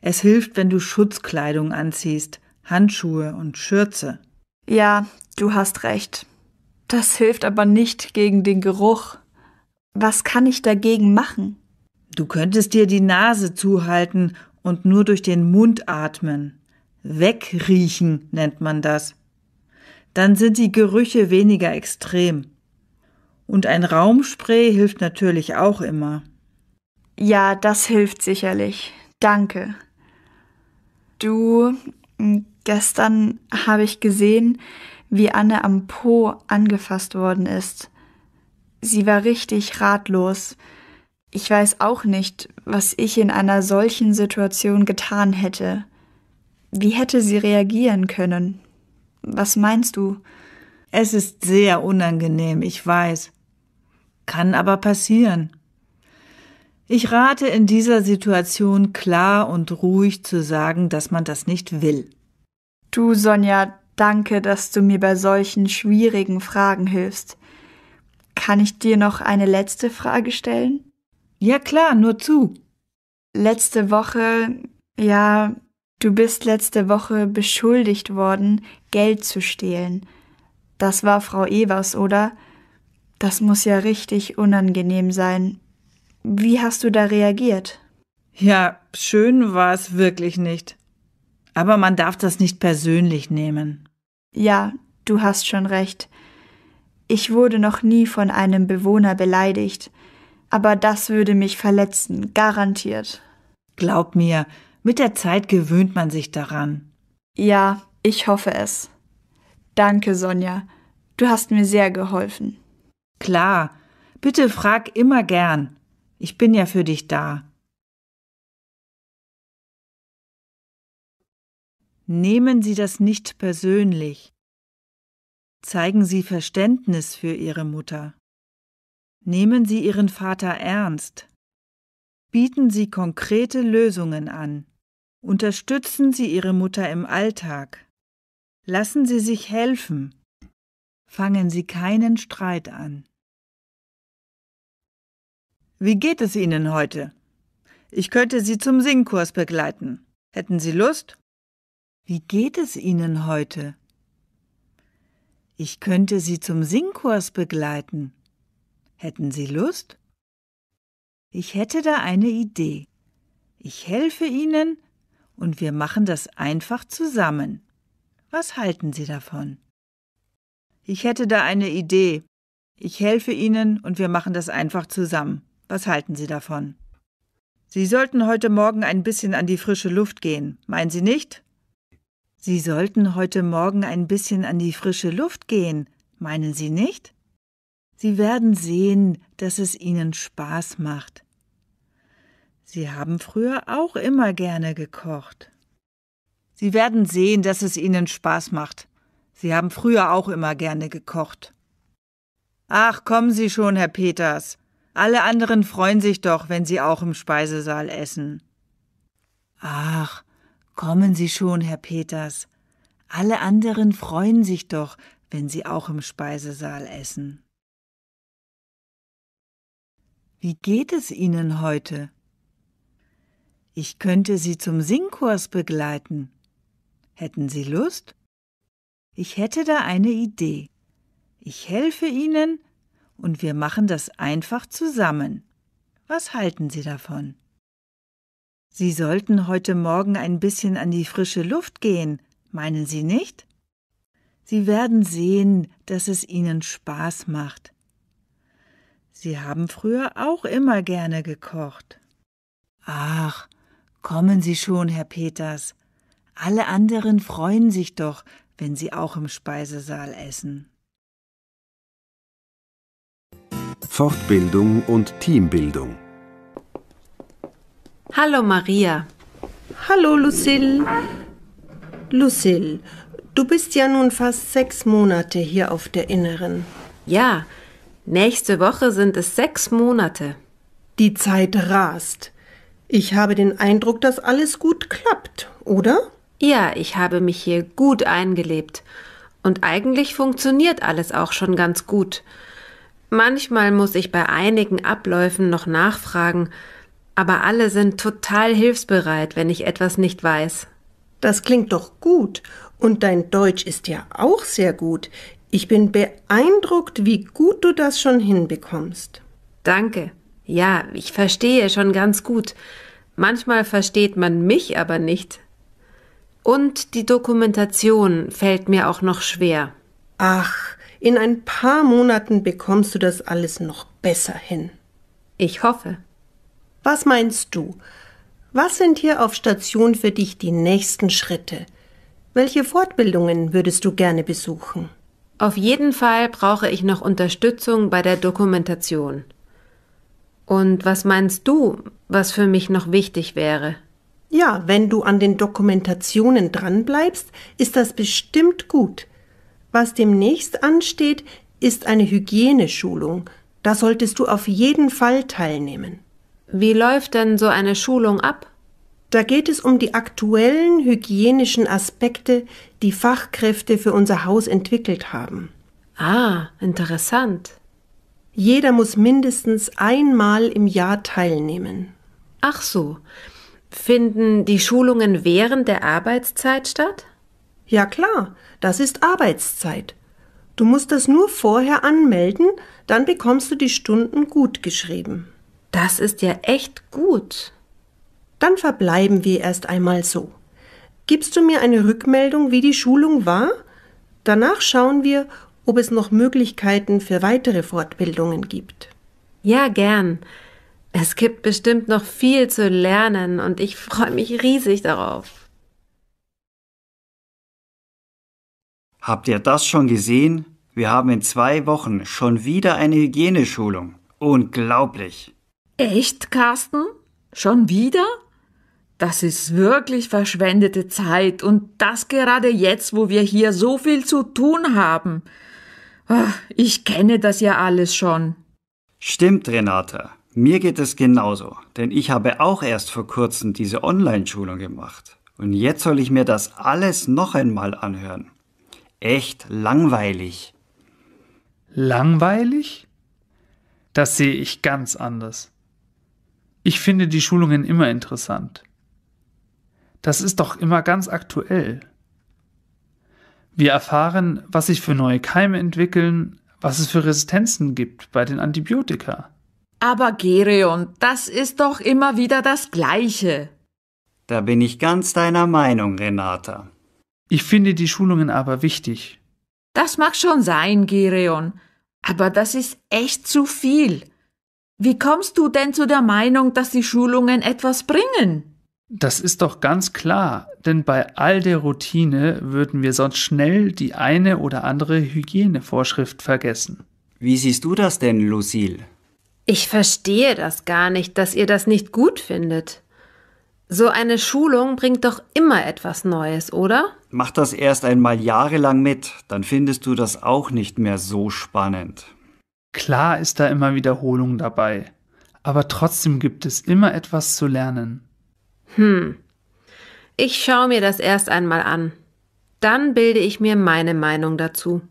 Es hilft, wenn du Schutzkleidung anziehst, Handschuhe und Schürze. Ja, du hast recht. Das hilft aber nicht gegen den Geruch. Was kann ich dagegen machen? Du könntest dir die Nase zuhalten und nur durch den Mund atmen. Wegriechen nennt man das. Dann sind die Gerüche weniger extrem. Und ein Raumspray hilft natürlich auch immer. Ja, das hilft sicherlich. Danke. Du, gestern habe ich gesehen, wie Anne am Po angefasst worden ist. Sie war richtig ratlos. Ich weiß auch nicht, was ich in einer solchen Situation getan hätte. Wie hätte sie reagieren können? Was meinst du? Es ist sehr unangenehm, ich weiß. Kann aber passieren. Ich rate in dieser Situation klar und ruhig zu sagen, dass man das nicht will. Du, Sonja, danke, dass du mir bei solchen schwierigen Fragen hilfst. Kann ich dir noch eine letzte Frage stellen? Ja klar, nur zu. Letzte Woche, ja, du bist letzte Woche beschuldigt worden, Geld zu stehlen. Das war Frau Evers, oder? Das muss ja richtig unangenehm sein. Wie hast du da reagiert? Ja, schön war es wirklich nicht. Aber man darf das nicht persönlich nehmen. Ja, du hast schon recht. Ich wurde noch nie von einem Bewohner beleidigt. Aber das würde mich verletzen, garantiert. Glaub mir, mit der Zeit gewöhnt man sich daran. Ja, ich hoffe es. Danke, Sonja. Du hast mir sehr geholfen. Klar. Bitte frag immer gern. Ich bin ja für dich da. Nehmen Sie das nicht persönlich. Zeigen Sie Verständnis für Ihre Mutter. Nehmen Sie Ihren Vater ernst. Bieten Sie konkrete Lösungen an. Unterstützen Sie Ihre Mutter im Alltag. Lassen Sie sich helfen. Fangen Sie keinen Streit an. Wie geht es Ihnen heute? Ich könnte Sie zum Singkurs begleiten. Hätten Sie Lust? Wie geht es Ihnen heute? Ich könnte Sie zum Singkurs begleiten. Hätten Sie Lust? Ich hätte da eine Idee. Ich helfe Ihnen und wir machen das einfach zusammen. Was halten Sie davon? Ich hätte da eine Idee. Ich helfe Ihnen und wir machen das einfach zusammen. Was halten Sie davon? Sie sollten heute Morgen ein bisschen an die frische Luft gehen, meinen Sie nicht? Sie sollten heute Morgen ein bisschen an die frische Luft gehen, meinen Sie nicht? Sie werden sehen, dass es ihnen Spaß macht. Sie haben früher auch immer gerne gekocht. Sie werden sehen, dass es ihnen Spaß macht. Sie haben früher auch immer gerne gekocht. Ach, kommen Sie schon, Herr Peters. Alle anderen freuen sich doch, wenn Sie auch im Speisesaal essen. Ach, kommen Sie schon, Herr Peters. Alle anderen freuen sich doch, wenn Sie auch im Speisesaal essen. Wie geht es Ihnen heute? Ich könnte Sie zum Singkurs begleiten. Hätten Sie Lust? Ich hätte da eine Idee. Ich helfe Ihnen und wir machen das einfach zusammen. Was halten Sie davon? Sie sollten heute Morgen ein bisschen an die frische Luft gehen, meinen Sie nicht? Sie werden sehen, dass es Ihnen Spaß macht. Sie haben früher auch immer gerne gekocht. Ach, kommen Sie schon, Herr Peters. Alle anderen freuen sich doch, wenn Sie auch im Speisesaal essen. Fortbildung und Teambildung. Hallo Maria. Hallo Lucille. Lucille, du bist ja nun fast sechs Monate hier auf der Inneren. Ja, Nächste Woche sind es sechs Monate. Die Zeit rast. Ich habe den Eindruck, dass alles gut klappt, oder? Ja, ich habe mich hier gut eingelebt. Und eigentlich funktioniert alles auch schon ganz gut. Manchmal muss ich bei einigen Abläufen noch nachfragen, aber alle sind total hilfsbereit, wenn ich etwas nicht weiß. Das klingt doch gut. Und dein Deutsch ist ja auch sehr gut. Ich bin beeindruckt, wie gut du das schon hinbekommst. Danke. Ja, ich verstehe schon ganz gut. Manchmal versteht man mich aber nicht. Und die Dokumentation fällt mir auch noch schwer. Ach, in ein paar Monaten bekommst du das alles noch besser hin. Ich hoffe. Was meinst du? Was sind hier auf Station für dich die nächsten Schritte? Welche Fortbildungen würdest du gerne besuchen? Auf jeden Fall brauche ich noch Unterstützung bei der Dokumentation. Und was meinst du, was für mich noch wichtig wäre? Ja, wenn du an den Dokumentationen dranbleibst, ist das bestimmt gut. Was demnächst ansteht, ist eine Hygieneschulung. Da solltest du auf jeden Fall teilnehmen. Wie läuft denn so eine Schulung ab? Da geht es um die aktuellen hygienischen Aspekte, die Fachkräfte für unser Haus entwickelt haben. Ah, interessant. Jeder muss mindestens einmal im Jahr teilnehmen. Ach so. Finden die Schulungen während der Arbeitszeit statt? Ja klar, das ist Arbeitszeit. Du musst das nur vorher anmelden, dann bekommst du die Stunden gut geschrieben. Das ist ja echt gut. Dann verbleiben wir erst einmal so. Gibst du mir eine Rückmeldung, wie die Schulung war? Danach schauen wir, ob es noch Möglichkeiten für weitere Fortbildungen gibt. Ja, gern. Es gibt bestimmt noch viel zu lernen und ich freue mich riesig darauf. Habt ihr das schon gesehen? Wir haben in zwei Wochen schon wieder eine Hygieneschulung. Unglaublich. Echt, Carsten? Schon wieder? Das ist wirklich verschwendete Zeit und das gerade jetzt, wo wir hier so viel zu tun haben. Ah, ich kenne das ja alles schon. Stimmt, Renata. Mir geht es genauso, denn ich habe auch erst vor kurzem diese Online-Schulung gemacht. Und jetzt soll ich mir das alles noch einmal anhören. Echt langweilig. Langweilig? Das sehe ich ganz anders. Ich finde die Schulungen immer interessant. Das ist doch immer ganz aktuell. Wir erfahren, was sich für neue Keime entwickeln, was es für Resistenzen gibt bei den Antibiotika. Aber Gereon, das ist doch immer wieder das Gleiche. Da bin ich ganz deiner Meinung, Renata. Ich finde die Schulungen aber wichtig. Das mag schon sein, Gereon, aber das ist echt zu viel. Wie kommst du denn zu der Meinung, dass die Schulungen etwas bringen? Das ist doch ganz klar, denn bei all der Routine würden wir sonst schnell die eine oder andere Hygienevorschrift vergessen. Wie siehst du das denn, Lucille? Ich verstehe das gar nicht, dass ihr das nicht gut findet. So eine Schulung bringt doch immer etwas Neues, oder? Mach das erst einmal jahrelang mit, dann findest du das auch nicht mehr so spannend. Klar ist da immer Wiederholung dabei, aber trotzdem gibt es immer etwas zu lernen. Hm, ich schaue mir das erst einmal an. Dann bilde ich mir meine Meinung dazu.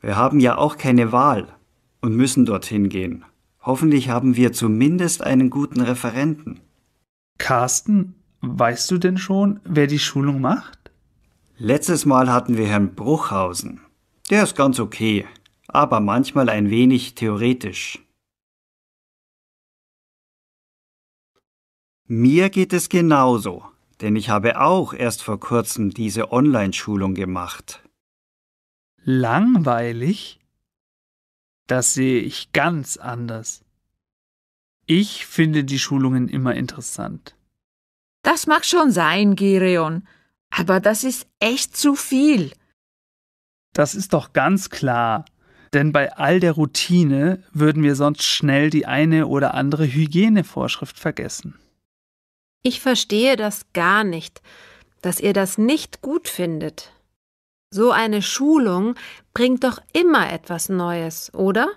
Wir haben ja auch keine Wahl und müssen dorthin gehen. Hoffentlich haben wir zumindest einen guten Referenten. Carsten, weißt du denn schon, wer die Schulung macht? Letztes Mal hatten wir Herrn Bruchhausen. Der ist ganz okay, aber manchmal ein wenig theoretisch. Mir geht es genauso, denn ich habe auch erst vor kurzem diese Online-Schulung gemacht. Langweilig? Das sehe ich ganz anders. Ich finde die Schulungen immer interessant. Das mag schon sein, Gereon, aber das ist echt zu viel. Das ist doch ganz klar, denn bei all der Routine würden wir sonst schnell die eine oder andere Hygienevorschrift vergessen. Ich verstehe das gar nicht, dass ihr das nicht gut findet. So eine Schulung bringt doch immer etwas Neues, oder?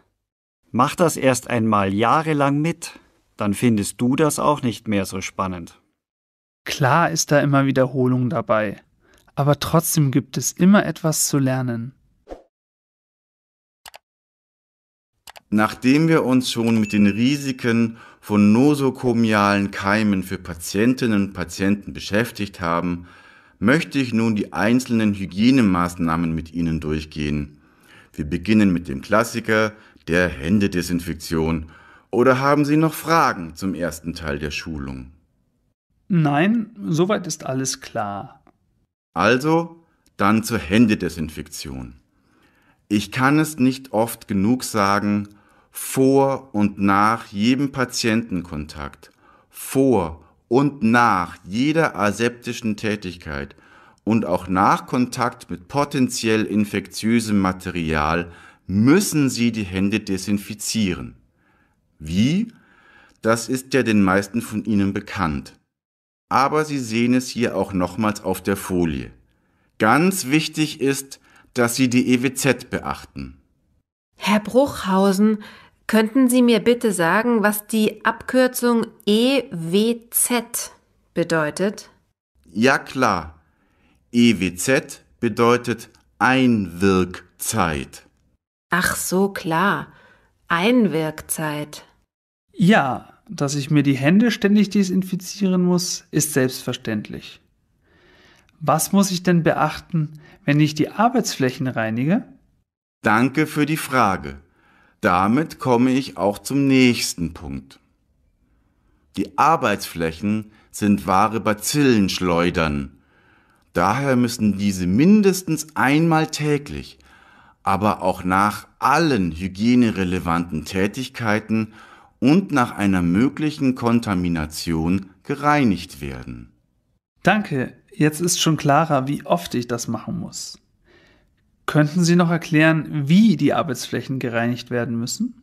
Mach das erst einmal jahrelang mit, dann findest du das auch nicht mehr so spannend. Klar ist da immer Wiederholung dabei, aber trotzdem gibt es immer etwas zu lernen. Nachdem wir uns schon mit den Risiken von nosokomialen Keimen für Patientinnen und Patienten beschäftigt haben, möchte ich nun die einzelnen Hygienemaßnahmen mit Ihnen durchgehen. Wir beginnen mit dem Klassiker der Händedesinfektion. Oder haben Sie noch Fragen zum ersten Teil der Schulung? Nein, soweit ist alles klar. Also, dann zur Händedesinfektion. Ich kann es nicht oft genug sagen, vor und nach jedem Patientenkontakt, vor und nach jeder aseptischen Tätigkeit und auch nach Kontakt mit potenziell infektiösem Material müssen Sie die Hände desinfizieren. Wie? Das ist ja den meisten von Ihnen bekannt. Aber Sie sehen es hier auch nochmals auf der Folie. Ganz wichtig ist, dass Sie die EWZ beachten. Herr Bruchhausen, könnten Sie mir bitte sagen, was die Abkürzung EWZ bedeutet? Ja klar. EWZ bedeutet Einwirkzeit. Ach so klar. Einwirkzeit. Ja, dass ich mir die Hände ständig desinfizieren muss, ist selbstverständlich. Was muss ich denn beachten, wenn ich die Arbeitsflächen reinige? Danke für die Frage. Damit komme ich auch zum nächsten Punkt. Die Arbeitsflächen sind wahre Bazillenschleudern. Daher müssen diese mindestens einmal täglich, aber auch nach allen hygienerelevanten Tätigkeiten und nach einer möglichen Kontamination gereinigt werden. Danke, jetzt ist schon klarer, wie oft ich das machen muss. Könnten Sie noch erklären, wie die Arbeitsflächen gereinigt werden müssen?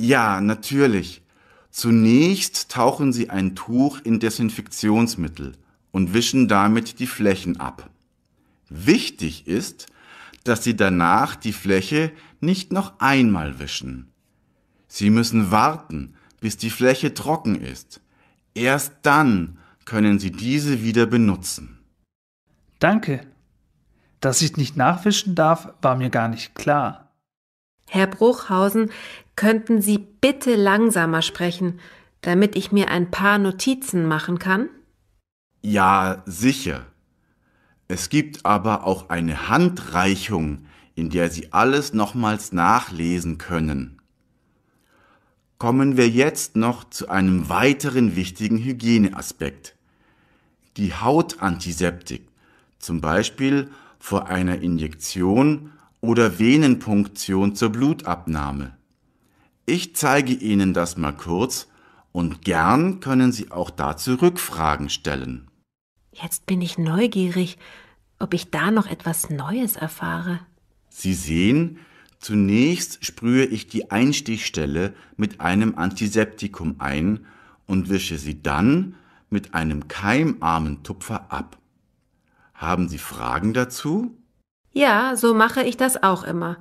Ja, natürlich. Zunächst tauchen Sie ein Tuch in Desinfektionsmittel und wischen damit die Flächen ab. Wichtig ist, dass Sie danach die Fläche nicht noch einmal wischen. Sie müssen warten, bis die Fläche trocken ist. Erst dann können Sie diese wieder benutzen. Danke. Dass ich nicht nachwischen darf, war mir gar nicht klar. Herr Bruchhausen, könnten Sie bitte langsamer sprechen, damit ich mir ein paar Notizen machen kann? Ja, sicher. Es gibt aber auch eine Handreichung, in der Sie alles nochmals nachlesen können. Kommen wir jetzt noch zu einem weiteren wichtigen Hygieneaspekt. Die Hautantiseptik, zum Beispiel vor einer Injektion oder Venenpunktion zur Blutabnahme. Ich zeige Ihnen das mal kurz und gern können Sie auch dazu Rückfragen stellen. Jetzt bin ich neugierig, ob ich da noch etwas Neues erfahre. Sie sehen, zunächst sprühe ich die Einstichstelle mit einem Antiseptikum ein und wische sie dann mit einem keimarmen Tupfer ab. Haben Sie Fragen dazu? Ja, so mache ich das auch immer.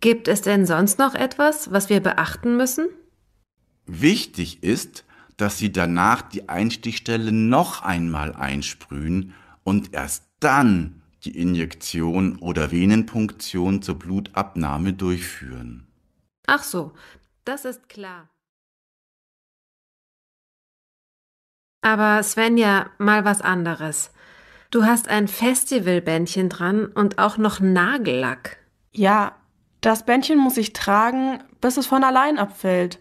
Gibt es denn sonst noch etwas, was wir beachten müssen? Wichtig ist, dass Sie danach die Einstichstelle noch einmal einsprühen und erst dann die Injektion oder Venenpunktion zur Blutabnahme durchführen. Ach so, das ist klar. Aber Svenja, mal was anderes. Du hast ein Festivalbändchen dran und auch noch Nagellack. Ja, das Bändchen muss ich tragen, bis es von allein abfällt.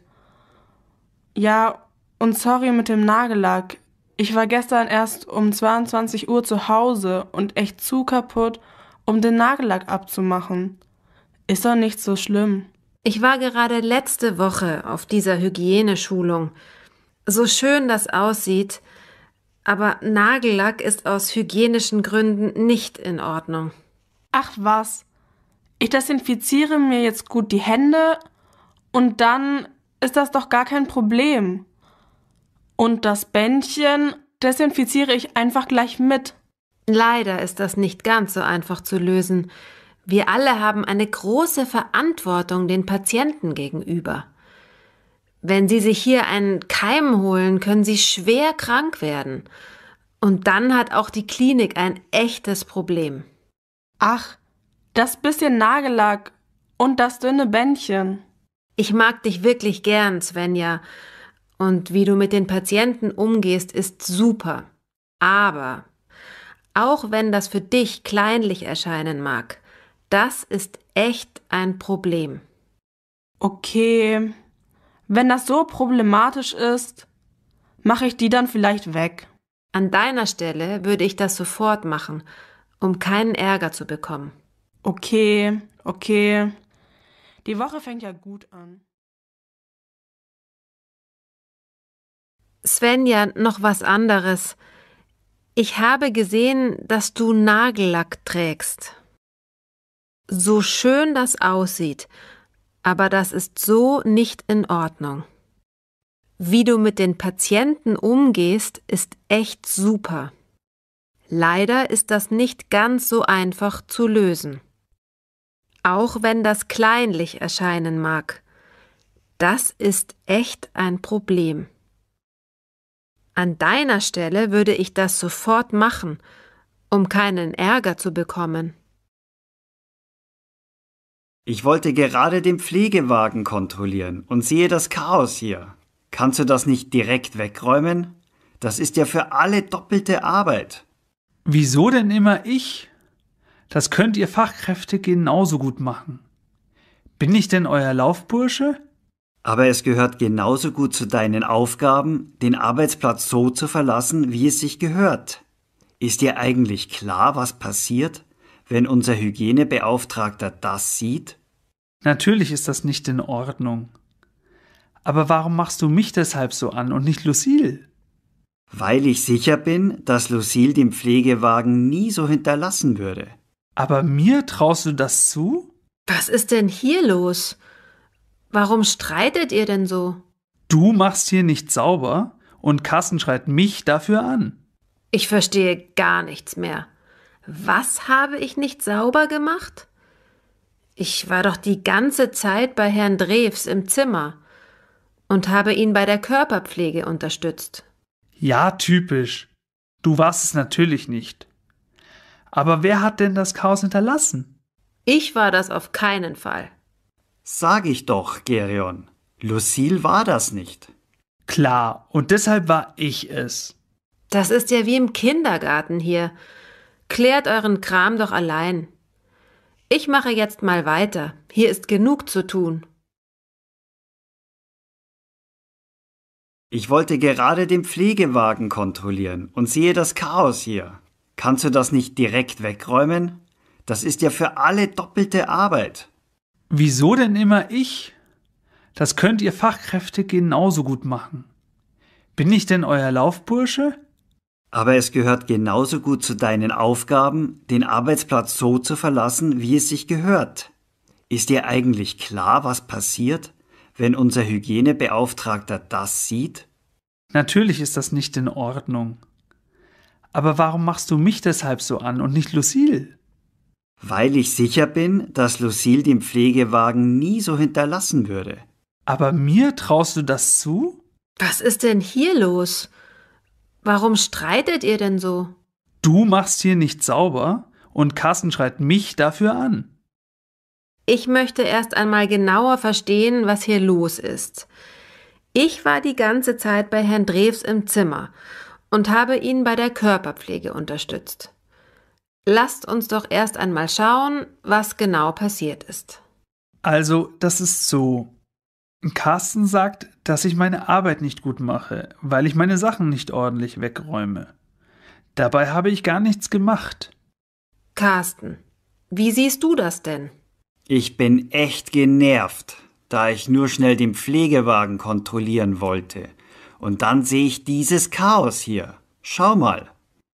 Ja, und sorry mit dem Nagellack. Ich war gestern erst um 22 Uhr zu Hause und echt zu kaputt, um den Nagellack abzumachen. Ist doch nicht so schlimm. Ich war gerade letzte Woche auf dieser Hygieneschulung. So schön das aussieht, aber Nagellack ist aus hygienischen Gründen nicht in Ordnung. Ach was. Ich desinfiziere mir jetzt gut die Hände und dann ist das doch gar kein Problem. Und das Bändchen desinfiziere ich einfach gleich mit. Leider ist das nicht ganz so einfach zu lösen. Wir alle haben eine große Verantwortung den Patienten gegenüber. Wenn Sie sich hier einen Keim holen, können Sie schwer krank werden. Und dann hat auch die Klinik ein echtes Problem. Ach, das bisschen Nagellack und das dünne Bändchen. Ich mag dich wirklich gern, Svenja. Und wie du mit den Patienten umgehst, ist super. Aber, auch wenn das für dich kleinlich erscheinen mag, das ist echt ein Problem. Okay. Wenn das so problematisch ist, mache ich die dann vielleicht weg. An deiner Stelle würde ich das sofort machen, um keinen Ärger zu bekommen. Okay, okay. Die Woche fängt ja gut an. Svenja, noch was anderes. Ich habe gesehen, dass du Nagellack trägst. So schön das aussieht aber das ist so nicht in Ordnung. Wie du mit den Patienten umgehst, ist echt super. Leider ist das nicht ganz so einfach zu lösen. Auch wenn das kleinlich erscheinen mag, das ist echt ein Problem. An deiner Stelle würde ich das sofort machen, um keinen Ärger zu bekommen. Ich wollte gerade den Pflegewagen kontrollieren und sehe das Chaos hier. Kannst du das nicht direkt wegräumen? Das ist ja für alle doppelte Arbeit. Wieso denn immer ich? Das könnt ihr Fachkräfte genauso gut machen. Bin ich denn euer Laufbursche? Aber es gehört genauso gut zu deinen Aufgaben, den Arbeitsplatz so zu verlassen, wie es sich gehört. Ist dir eigentlich klar, was passiert? wenn unser Hygienebeauftragter das sieht? Natürlich ist das nicht in Ordnung. Aber warum machst du mich deshalb so an und nicht Lucille? Weil ich sicher bin, dass Lucille den Pflegewagen nie so hinterlassen würde. Aber mir traust du das zu? Was ist denn hier los? Warum streitet ihr denn so? Du machst hier nicht sauber und Carsten schreit mich dafür an. Ich verstehe gar nichts mehr. Was habe ich nicht sauber gemacht? Ich war doch die ganze Zeit bei Herrn Drews im Zimmer und habe ihn bei der Körperpflege unterstützt. Ja, typisch. Du warst es natürlich nicht. Aber wer hat denn das Chaos hinterlassen? Ich war das auf keinen Fall. Sag ich doch, Gerion. Lucille war das nicht. Klar, und deshalb war ich es. Das ist ja wie im Kindergarten hier. Klärt euren Kram doch allein. Ich mache jetzt mal weiter. Hier ist genug zu tun. Ich wollte gerade den Pflegewagen kontrollieren und sehe das Chaos hier. Kannst du das nicht direkt wegräumen? Das ist ja für alle doppelte Arbeit. Wieso denn immer ich? Das könnt ihr Fachkräfte genauso gut machen. Bin ich denn euer Laufbursche? Aber es gehört genauso gut zu deinen Aufgaben, den Arbeitsplatz so zu verlassen, wie es sich gehört. Ist dir eigentlich klar, was passiert, wenn unser Hygienebeauftragter das sieht? Natürlich ist das nicht in Ordnung. Aber warum machst du mich deshalb so an und nicht Lucille? Weil ich sicher bin, dass Lucille den Pflegewagen nie so hinterlassen würde. Aber mir traust du das zu? Was ist denn hier los? Warum streitet ihr denn so? Du machst hier nicht sauber und Carsten schreit mich dafür an. Ich möchte erst einmal genauer verstehen, was hier los ist. Ich war die ganze Zeit bei Herrn Drews im Zimmer und habe ihn bei der Körperpflege unterstützt. Lasst uns doch erst einmal schauen, was genau passiert ist. Also, das ist so. Carsten sagt, dass ich meine Arbeit nicht gut mache, weil ich meine Sachen nicht ordentlich wegräume. Dabei habe ich gar nichts gemacht. Carsten, wie siehst du das denn? Ich bin echt genervt, da ich nur schnell den Pflegewagen kontrollieren wollte. Und dann sehe ich dieses Chaos hier. Schau mal.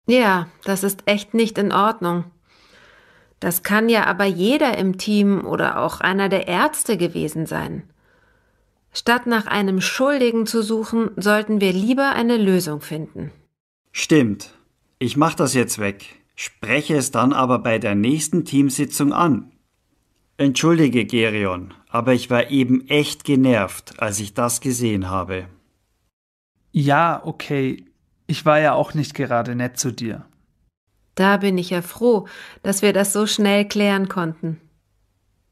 Ja, das ist echt nicht in Ordnung. Das kann ja aber jeder im Team oder auch einer der Ärzte gewesen sein. Statt nach einem Schuldigen zu suchen, sollten wir lieber eine Lösung finden. Stimmt. Ich mache das jetzt weg, spreche es dann aber bei der nächsten Teamsitzung an. Entschuldige, Gerion, aber ich war eben echt genervt, als ich das gesehen habe. Ja, okay. Ich war ja auch nicht gerade nett zu dir. Da bin ich ja froh, dass wir das so schnell klären konnten.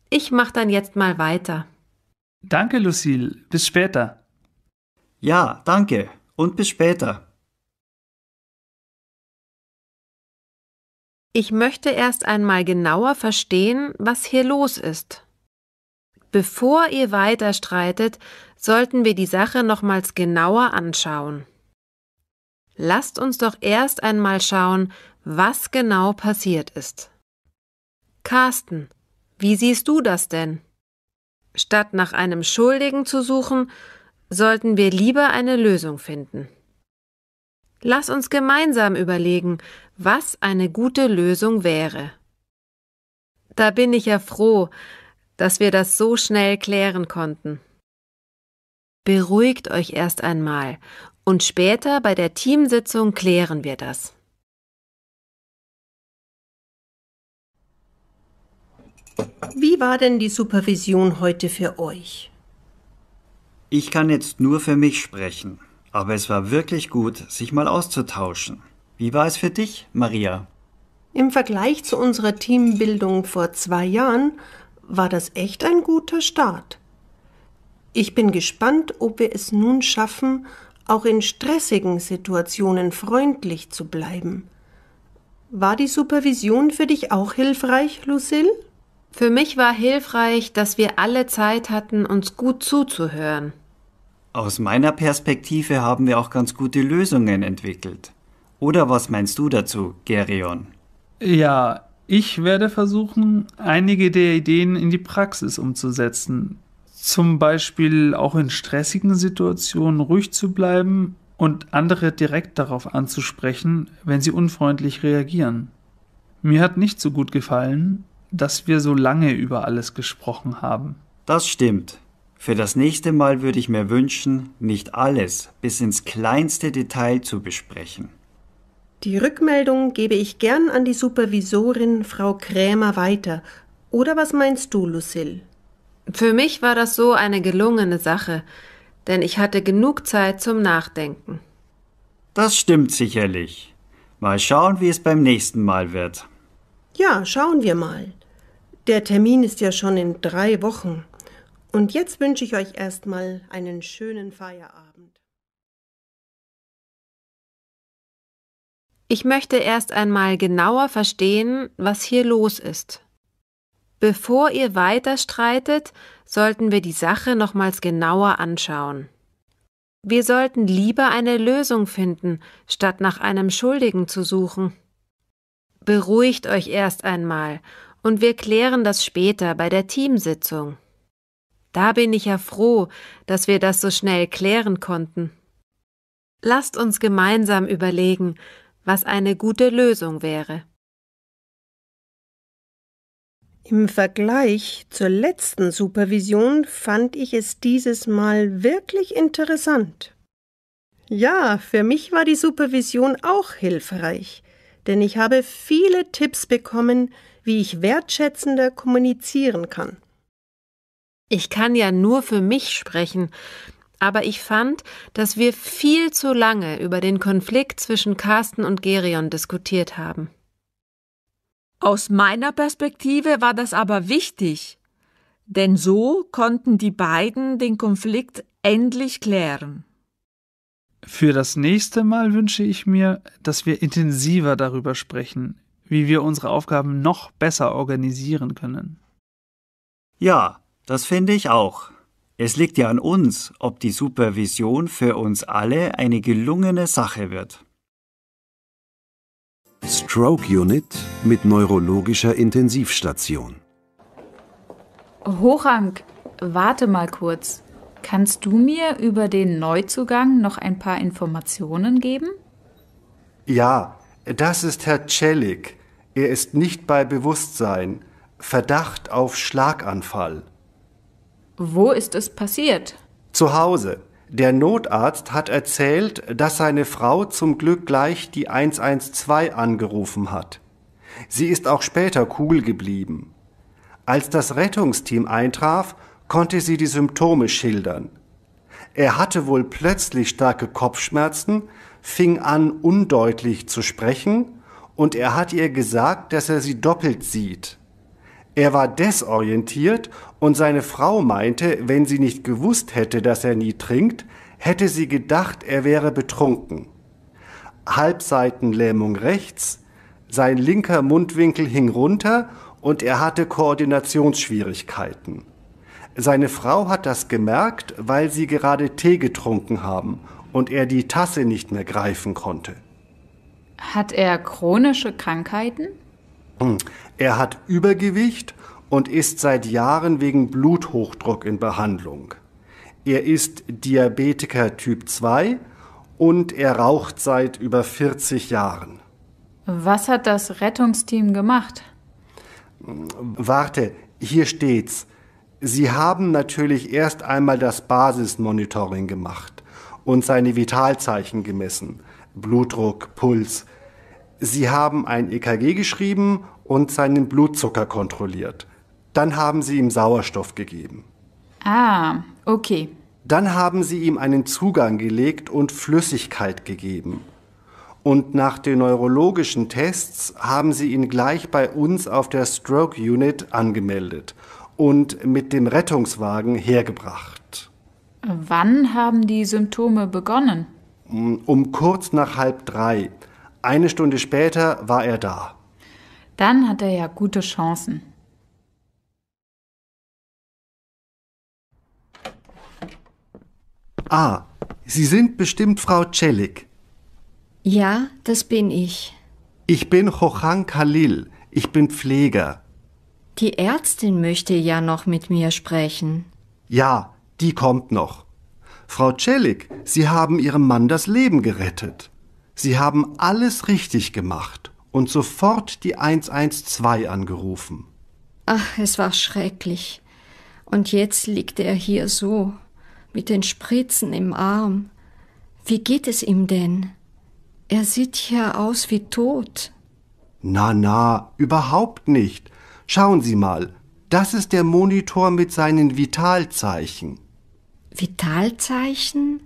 Ich mach dann jetzt mal weiter. Danke, Lucille. Bis später. Ja, danke und bis später. Ich möchte erst einmal genauer verstehen, was hier los ist. Bevor ihr weiter streitet, sollten wir die Sache nochmals genauer anschauen. Lasst uns doch erst einmal schauen, was genau passiert ist. Carsten, wie siehst du das denn? Statt nach einem Schuldigen zu suchen, sollten wir lieber eine Lösung finden. Lass uns gemeinsam überlegen, was eine gute Lösung wäre. Da bin ich ja froh, dass wir das so schnell klären konnten. Beruhigt euch erst einmal und später bei der Teamsitzung klären wir das. Wie war denn die Supervision heute für euch? Ich kann jetzt nur für mich sprechen, aber es war wirklich gut, sich mal auszutauschen. Wie war es für dich, Maria? Im Vergleich zu unserer Teambildung vor zwei Jahren war das echt ein guter Start. Ich bin gespannt, ob wir es nun schaffen, auch in stressigen Situationen freundlich zu bleiben. War die Supervision für dich auch hilfreich, Lucille? Für mich war hilfreich, dass wir alle Zeit hatten, uns gut zuzuhören. Aus meiner Perspektive haben wir auch ganz gute Lösungen entwickelt. Oder was meinst du dazu, Gerion? Ja, ich werde versuchen, einige der Ideen in die Praxis umzusetzen. Zum Beispiel auch in stressigen Situationen ruhig zu bleiben und andere direkt darauf anzusprechen, wenn sie unfreundlich reagieren. Mir hat nicht so gut gefallen, dass wir so lange über alles gesprochen haben. Das stimmt. Für das nächste Mal würde ich mir wünschen, nicht alles bis ins kleinste Detail zu besprechen. Die Rückmeldung gebe ich gern an die Supervisorin Frau Krämer weiter. Oder was meinst du, Lucille? Für mich war das so eine gelungene Sache, denn ich hatte genug Zeit zum Nachdenken. Das stimmt sicherlich. Mal schauen, wie es beim nächsten Mal wird. Ja, schauen wir mal. Der Termin ist ja schon in drei Wochen. Und jetzt wünsche ich euch erstmal einen schönen Feierabend. Ich möchte erst einmal genauer verstehen, was hier los ist. Bevor ihr weiter streitet, sollten wir die Sache nochmals genauer anschauen. Wir sollten lieber eine Lösung finden, statt nach einem Schuldigen zu suchen. Beruhigt euch erst einmal und wir klären das später bei der Teamsitzung. Da bin ich ja froh, dass wir das so schnell klären konnten. Lasst uns gemeinsam überlegen, was eine gute Lösung wäre. Im Vergleich zur letzten Supervision fand ich es dieses Mal wirklich interessant. Ja, für mich war die Supervision auch hilfreich, denn ich habe viele Tipps bekommen, wie ich wertschätzender kommunizieren kann. Ich kann ja nur für mich sprechen, aber ich fand, dass wir viel zu lange über den Konflikt zwischen Carsten und Gerion diskutiert haben. Aus meiner Perspektive war das aber wichtig, denn so konnten die beiden den Konflikt endlich klären. Für das nächste Mal wünsche ich mir, dass wir intensiver darüber sprechen, wie wir unsere Aufgaben noch besser organisieren können. Ja, das finde ich auch. Es liegt ja an uns, ob die Supervision für uns alle eine gelungene Sache wird. Stroke Unit mit neurologischer Intensivstation. Hochrang, warte mal kurz. Kannst du mir über den Neuzugang noch ein paar Informationen geben? Ja, das ist Herr Celik, er ist nicht bei Bewusstsein. Verdacht auf Schlaganfall. Wo ist es passiert? Zu Hause. Der Notarzt hat erzählt, dass seine Frau zum Glück gleich die 112 angerufen hat. Sie ist auch später cool geblieben. Als das Rettungsteam eintraf, konnte sie die Symptome schildern. Er hatte wohl plötzlich starke Kopfschmerzen, fing an undeutlich zu sprechen und er hat ihr gesagt, dass er sie doppelt sieht. Er war desorientiert und seine Frau meinte, wenn sie nicht gewusst hätte, dass er nie trinkt, hätte sie gedacht, er wäre betrunken. Halbseitenlähmung rechts, sein linker Mundwinkel hing runter und er hatte Koordinationsschwierigkeiten. Seine Frau hat das gemerkt, weil sie gerade Tee getrunken haben und er die Tasse nicht mehr greifen konnte. Hat er chronische Krankheiten? Hm. Er hat Übergewicht und ist seit Jahren wegen Bluthochdruck in Behandlung. Er ist Diabetiker Typ 2 und er raucht seit über 40 Jahren. Was hat das Rettungsteam gemacht? Hm, warte, hier steht's. Sie haben natürlich erst einmal das Basismonitoring gemacht und seine Vitalzeichen gemessen. Blutdruck, Puls, Sie haben ein EKG geschrieben und seinen Blutzucker kontrolliert. Dann haben Sie ihm Sauerstoff gegeben. Ah, okay. Dann haben Sie ihm einen Zugang gelegt und Flüssigkeit gegeben. Und nach den neurologischen Tests haben Sie ihn gleich bei uns auf der Stroke Unit angemeldet und mit dem Rettungswagen hergebracht. Wann haben die Symptome begonnen? Um kurz nach halb drei. Eine Stunde später war er da. Dann hat er ja gute Chancen. Ah, Sie sind bestimmt Frau Celik. Ja, das bin ich. Ich bin Hohan Khalil. Ich bin Pfleger. Die Ärztin möchte ja noch mit mir sprechen. Ja, die kommt noch. Frau Celik, Sie haben Ihrem Mann das Leben gerettet. Sie haben alles richtig gemacht und sofort die 112 angerufen. Ach, es war schrecklich. Und jetzt liegt er hier so, mit den Spritzen im Arm. Wie geht es ihm denn? Er sieht ja aus wie tot. Na, na, überhaupt nicht. Schauen Sie mal, das ist der Monitor mit seinen Vitalzeichen. Vitalzeichen?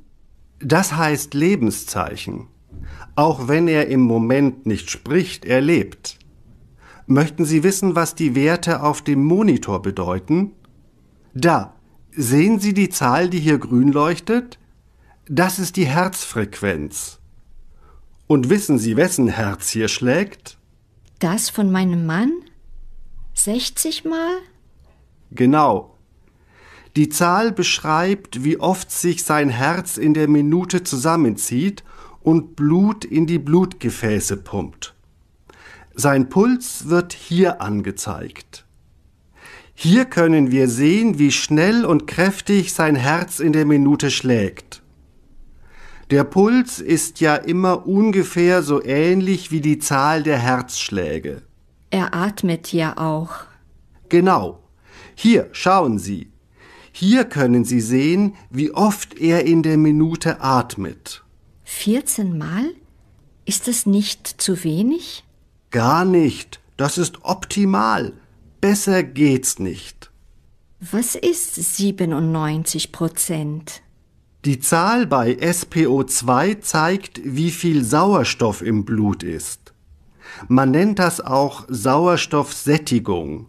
Das heißt Lebenszeichen. Auch wenn er im Moment nicht spricht, er lebt. Möchten Sie wissen, was die Werte auf dem Monitor bedeuten? Da, sehen Sie die Zahl, die hier grün leuchtet? Das ist die Herzfrequenz. Und wissen Sie, wessen Herz hier schlägt? Das von meinem Mann? 60 Mal? Genau. Die Zahl beschreibt, wie oft sich sein Herz in der Minute zusammenzieht und Blut in die Blutgefäße pumpt. Sein Puls wird hier angezeigt. Hier können wir sehen, wie schnell und kräftig sein Herz in der Minute schlägt. Der Puls ist ja immer ungefähr so ähnlich wie die Zahl der Herzschläge. Er atmet ja auch. Genau. Hier schauen Sie. Hier können Sie sehen, wie oft er in der Minute atmet. 14 Mal? Ist das nicht zu wenig? Gar nicht. Das ist optimal. Besser geht's nicht. Was ist 97 Prozent? Die Zahl bei SPO2 zeigt, wie viel Sauerstoff im Blut ist. Man nennt das auch Sauerstoffsättigung.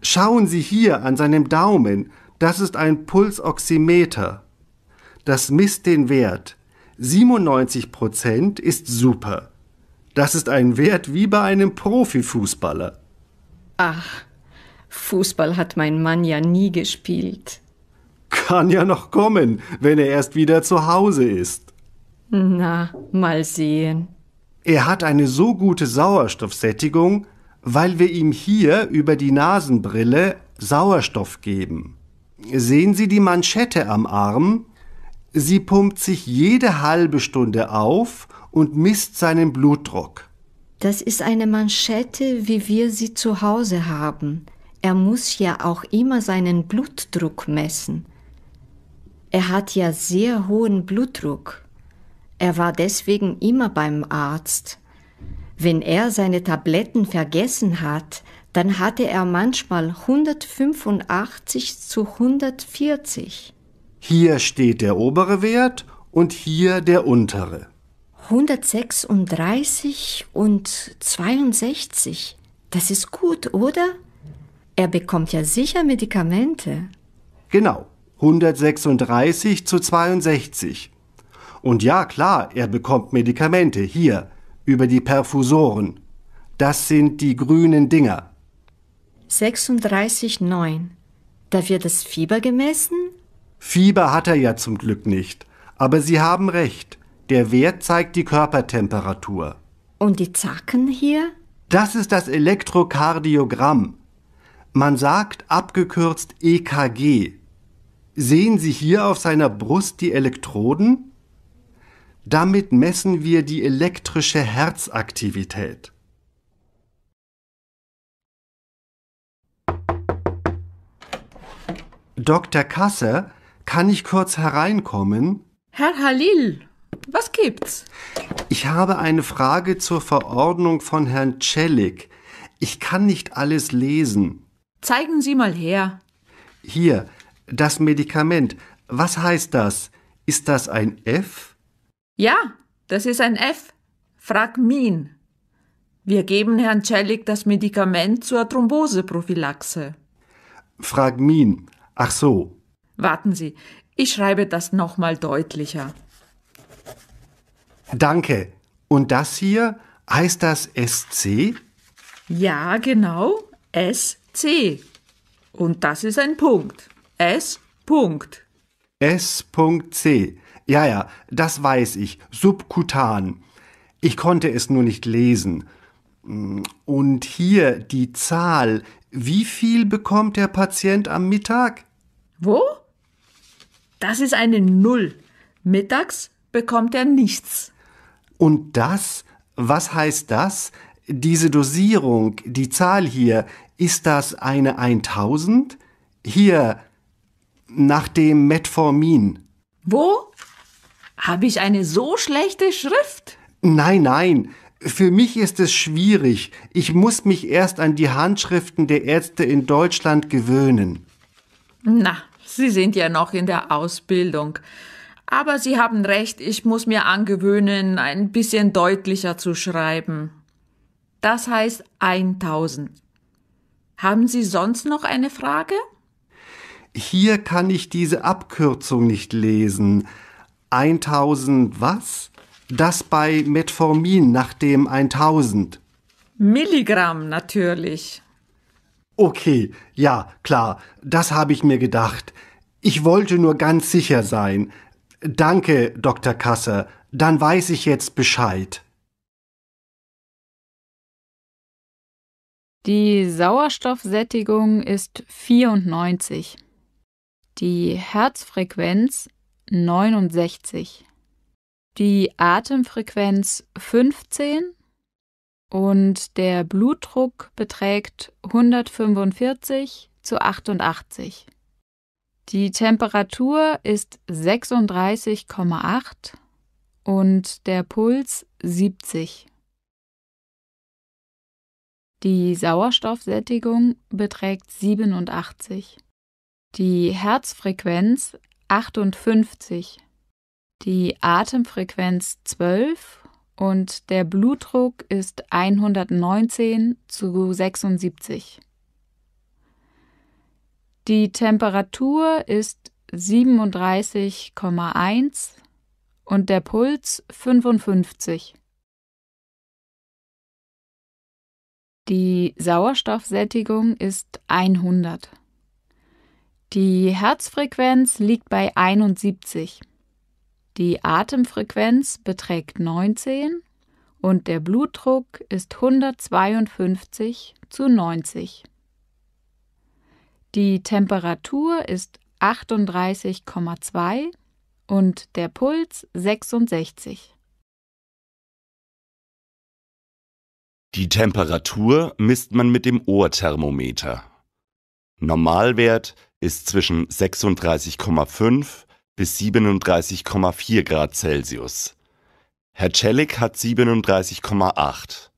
Schauen Sie hier an seinem Daumen, das ist ein Pulsoximeter. Das misst den Wert 97 ist super. Das ist ein Wert wie bei einem Profifußballer. Ach, Fußball hat mein Mann ja nie gespielt. Kann ja noch kommen, wenn er erst wieder zu Hause ist. Na, mal sehen. Er hat eine so gute Sauerstoffsättigung, weil wir ihm hier über die Nasenbrille Sauerstoff geben. Sehen Sie die Manschette am Arm? Sie pumpt sich jede halbe Stunde auf und misst seinen Blutdruck. Das ist eine Manschette, wie wir sie zu Hause haben. Er muss ja auch immer seinen Blutdruck messen. Er hat ja sehr hohen Blutdruck. Er war deswegen immer beim Arzt. Wenn er seine Tabletten vergessen hat, dann hatte er manchmal 185 zu 140. Hier steht der obere Wert und hier der untere. 136 und 62. Das ist gut, oder? Er bekommt ja sicher Medikamente. Genau, 136 zu 62. Und ja, klar, er bekommt Medikamente hier über die Perfusoren. Das sind die grünen Dinger. 36,9. Da wird das Fieber gemessen Fieber hat er ja zum Glück nicht. Aber Sie haben recht. Der Wert zeigt die Körpertemperatur. Und die Zacken hier? Das ist das Elektrokardiogramm. Man sagt abgekürzt EKG. Sehen Sie hier auf seiner Brust die Elektroden? Damit messen wir die elektrische Herzaktivität. Dr. Kasser kann ich kurz hereinkommen? Herr Halil, was gibt's? Ich habe eine Frage zur Verordnung von Herrn Celik. Ich kann nicht alles lesen. Zeigen Sie mal her. Hier, das Medikament. Was heißt das? Ist das ein F? Ja, das ist ein F. Fragmin. Wir geben Herrn Celik das Medikament zur Thromboseprophylaxe. Fragmin. Ach so, Warten Sie, ich schreibe das nochmal deutlicher. Danke. Und das hier heißt das SC? Ja, genau. SC. Und das ist ein Punkt. S. Punkt. S. C. Ja, ja, das weiß ich. Subkutan. Ich konnte es nur nicht lesen. Und hier die Zahl. Wie viel bekommt der Patient am Mittag? Wo? Das ist eine Null. Mittags bekommt er nichts. Und das? Was heißt das? Diese Dosierung, die Zahl hier, ist das eine 1000? Hier, nach dem Metformin. Wo? Habe ich eine so schlechte Schrift? Nein, nein. Für mich ist es schwierig. Ich muss mich erst an die Handschriften der Ärzte in Deutschland gewöhnen. Na, Sie sind ja noch in der Ausbildung. Aber Sie haben recht, ich muss mir angewöhnen, ein bisschen deutlicher zu schreiben. Das heißt 1000. Haben Sie sonst noch eine Frage? Hier kann ich diese Abkürzung nicht lesen. 1000 was? Das bei Metformin nach dem 1000. Milligramm natürlich. Okay, ja, klar, das habe ich mir gedacht. Ich wollte nur ganz sicher sein. Danke, Dr. Kasser, dann weiß ich jetzt Bescheid. Die Sauerstoffsättigung ist 94. Die Herzfrequenz 69. Die Atemfrequenz 15 und der Blutdruck beträgt 145 zu 88. Die Temperatur ist 36,8 und der Puls 70. Die Sauerstoffsättigung beträgt 87. Die Herzfrequenz 58. Die Atemfrequenz 12 und der Blutdruck ist 119 zu 76. Die Temperatur ist 37,1 und der Puls 55. Die Sauerstoffsättigung ist 100. Die Herzfrequenz liegt bei 71. Die Atemfrequenz beträgt 19 und der Blutdruck ist 152 zu 90. Die Temperatur ist 38,2 und der Puls 66. Die Temperatur misst man mit dem Ohrthermometer. Normalwert ist zwischen 36,5 und bis 37,4 Grad Celsius. Herr Celik hat 37,8.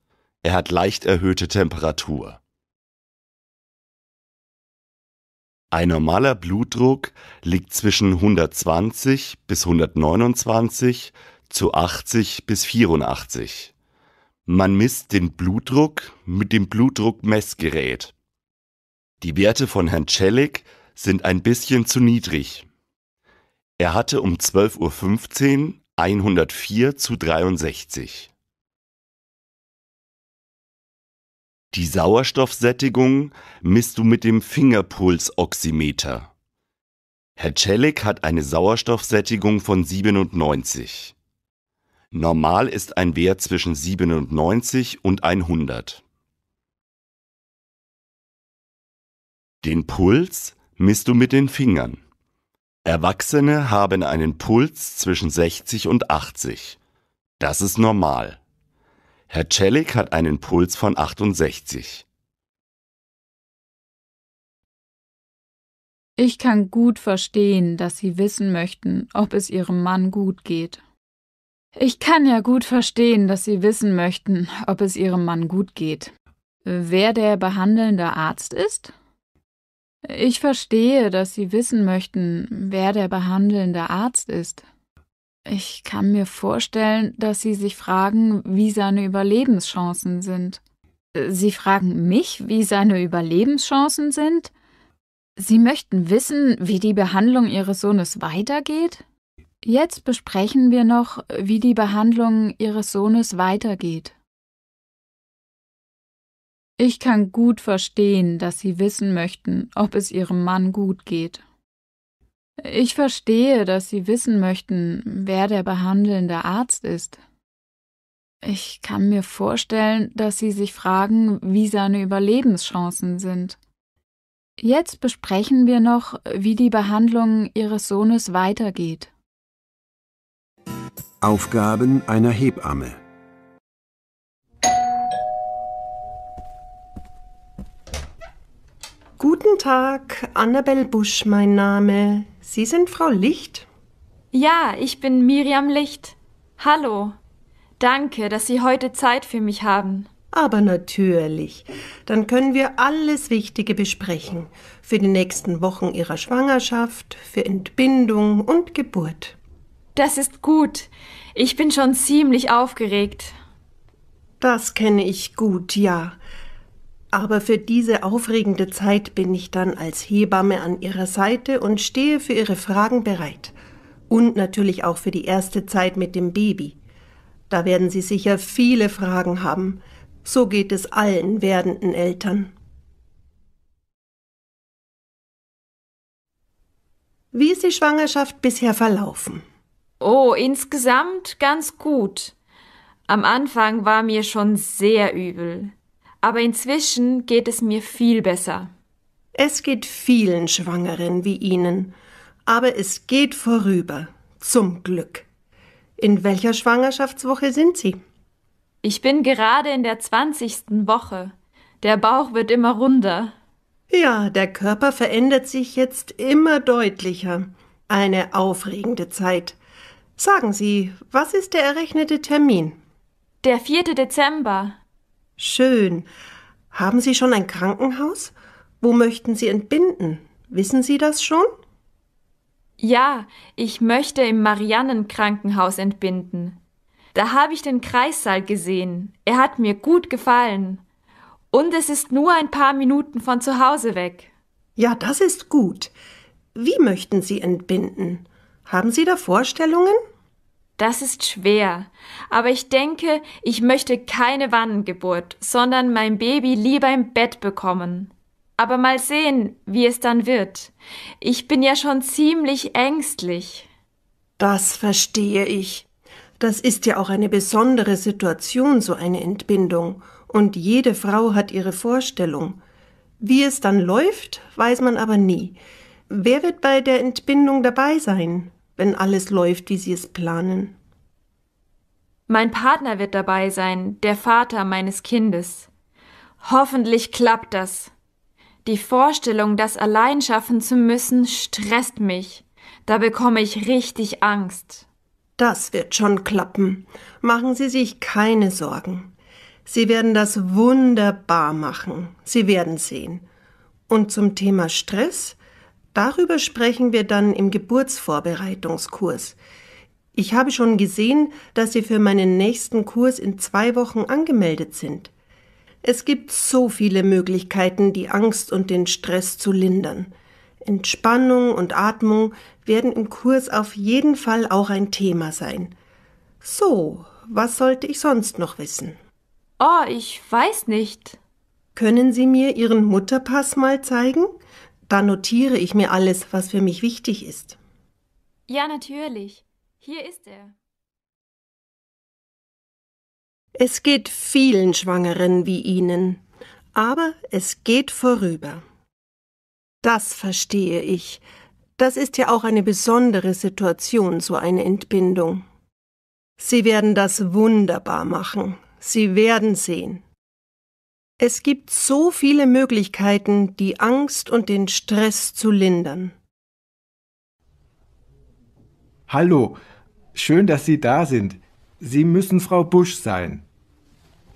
Er hat leicht erhöhte Temperatur. Ein normaler Blutdruck liegt zwischen 120 bis 129 zu 80 bis 84. Man misst den Blutdruck mit dem Blutdruckmessgerät. Die Werte von Herrn Celik sind ein bisschen zu niedrig er hatte um 12.15 Uhr 104 zu 63. Die Sauerstoffsättigung misst du mit dem Fingerpulsoximeter. Herr Celik hat eine Sauerstoffsättigung von 97. Normal ist ein Wert zwischen 97 und 100. Den Puls misst du mit den Fingern. Erwachsene haben einen Puls zwischen 60 und 80. Das ist normal. Herr Celik hat einen Puls von 68. Ich kann gut verstehen, dass Sie wissen möchten, ob es Ihrem Mann gut geht. Ich kann ja gut verstehen, dass Sie wissen möchten, ob es Ihrem Mann gut geht. Wer der behandelnde Arzt ist? Ich verstehe, dass Sie wissen möchten, wer der behandelnde Arzt ist. Ich kann mir vorstellen, dass Sie sich fragen, wie seine Überlebenschancen sind. Sie fragen mich, wie seine Überlebenschancen sind? Sie möchten wissen, wie die Behandlung Ihres Sohnes weitergeht? Jetzt besprechen wir noch, wie die Behandlung Ihres Sohnes weitergeht. Ich kann gut verstehen, dass Sie wissen möchten, ob es Ihrem Mann gut geht. Ich verstehe, dass Sie wissen möchten, wer der behandelnde Arzt ist. Ich kann mir vorstellen, dass Sie sich fragen, wie seine Überlebenschancen sind. Jetzt besprechen wir noch, wie die Behandlung Ihres Sohnes weitergeht. Aufgaben einer Hebamme Guten Tag, Annabel Busch, mein Name. Sie sind Frau Licht? Ja, ich bin Miriam Licht. Hallo. Danke, dass Sie heute Zeit für mich haben. Aber natürlich. Dann können wir alles Wichtige besprechen. Für die nächsten Wochen Ihrer Schwangerschaft, für Entbindung und Geburt. Das ist gut. Ich bin schon ziemlich aufgeregt. Das kenne ich gut, ja. Aber für diese aufregende Zeit bin ich dann als Hebamme an Ihrer Seite und stehe für Ihre Fragen bereit. Und natürlich auch für die erste Zeit mit dem Baby. Da werden Sie sicher viele Fragen haben. So geht es allen werdenden Eltern. Wie ist die Schwangerschaft bisher verlaufen? Oh, insgesamt ganz gut. Am Anfang war mir schon sehr übel aber inzwischen geht es mir viel besser. Es geht vielen Schwangeren wie Ihnen, aber es geht vorüber, zum Glück. In welcher Schwangerschaftswoche sind Sie? Ich bin gerade in der 20. Woche. Der Bauch wird immer runder. Ja, der Körper verändert sich jetzt immer deutlicher. Eine aufregende Zeit. Sagen Sie, was ist der errechnete Termin? Der 4. Dezember. Schön. Haben Sie schon ein Krankenhaus? Wo möchten Sie entbinden? Wissen Sie das schon? Ja, ich möchte im Mariannenkrankenhaus entbinden. Da habe ich den Kreissaal gesehen. Er hat mir gut gefallen. Und es ist nur ein paar Minuten von zu Hause weg. Ja, das ist gut. Wie möchten Sie entbinden? Haben Sie da Vorstellungen? Das ist schwer, aber ich denke, ich möchte keine Wannengeburt, sondern mein Baby lieber im Bett bekommen. Aber mal sehen, wie es dann wird. Ich bin ja schon ziemlich ängstlich. Das verstehe ich. Das ist ja auch eine besondere Situation, so eine Entbindung, und jede Frau hat ihre Vorstellung. Wie es dann läuft, weiß man aber nie. Wer wird bei der Entbindung dabei sein? wenn alles läuft, wie Sie es planen. Mein Partner wird dabei sein, der Vater meines Kindes. Hoffentlich klappt das. Die Vorstellung, das allein schaffen zu müssen, stresst mich. Da bekomme ich richtig Angst. Das wird schon klappen. Machen Sie sich keine Sorgen. Sie werden das wunderbar machen. Sie werden sehen. Und zum Thema Stress, Darüber sprechen wir dann im Geburtsvorbereitungskurs. Ich habe schon gesehen, dass Sie für meinen nächsten Kurs in zwei Wochen angemeldet sind. Es gibt so viele Möglichkeiten, die Angst und den Stress zu lindern. Entspannung und Atmung werden im Kurs auf jeden Fall auch ein Thema sein. So, was sollte ich sonst noch wissen? Oh, ich weiß nicht. Können Sie mir Ihren Mutterpass mal zeigen? da notiere ich mir alles, was für mich wichtig ist. Ja, natürlich. Hier ist er. Es geht vielen Schwangeren wie Ihnen, aber es geht vorüber. Das verstehe ich. Das ist ja auch eine besondere Situation, so eine Entbindung. Sie werden das wunderbar machen. Sie werden sehen. Es gibt so viele Möglichkeiten, die Angst und den Stress zu lindern. Hallo, schön, dass Sie da sind. Sie müssen Frau Busch sein.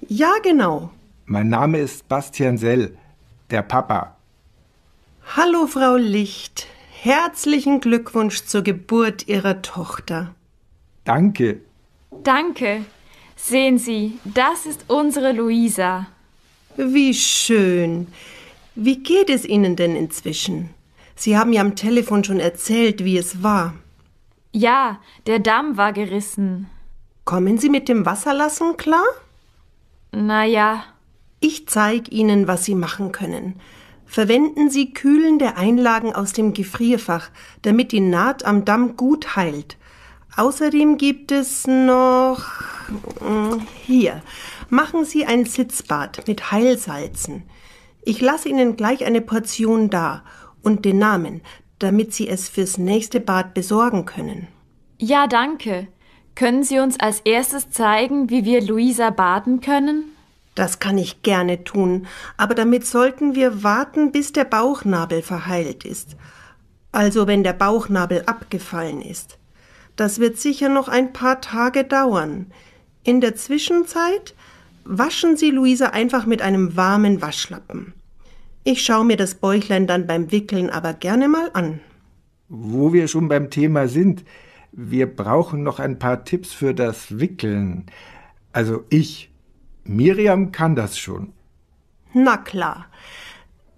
Ja, genau. Mein Name ist Bastian Sell, der Papa. Hallo, Frau Licht. Herzlichen Glückwunsch zur Geburt Ihrer Tochter. Danke. Danke. Sehen Sie, das ist unsere Luisa. Wie schön. Wie geht es Ihnen denn inzwischen? Sie haben ja am Telefon schon erzählt, wie es war. Ja, der Damm war gerissen. Kommen Sie mit dem Wasserlassen klar? Na ja. Ich zeige Ihnen, was Sie machen können. Verwenden Sie kühlende Einlagen aus dem Gefrierfach, damit die Naht am Damm gut heilt. Außerdem gibt es noch hm, hier Machen Sie ein Sitzbad mit Heilsalzen. Ich lasse Ihnen gleich eine Portion da und den Namen, damit Sie es fürs nächste Bad besorgen können. Ja, danke. Können Sie uns als erstes zeigen, wie wir Luisa baden können? Das kann ich gerne tun, aber damit sollten wir warten, bis der Bauchnabel verheilt ist. Also wenn der Bauchnabel abgefallen ist. Das wird sicher noch ein paar Tage dauern. In der Zwischenzeit Waschen Sie Luisa einfach mit einem warmen Waschlappen. Ich schaue mir das Bäuchlein dann beim Wickeln aber gerne mal an. Wo wir schon beim Thema sind, wir brauchen noch ein paar Tipps für das Wickeln. Also ich, Miriam kann das schon. Na klar.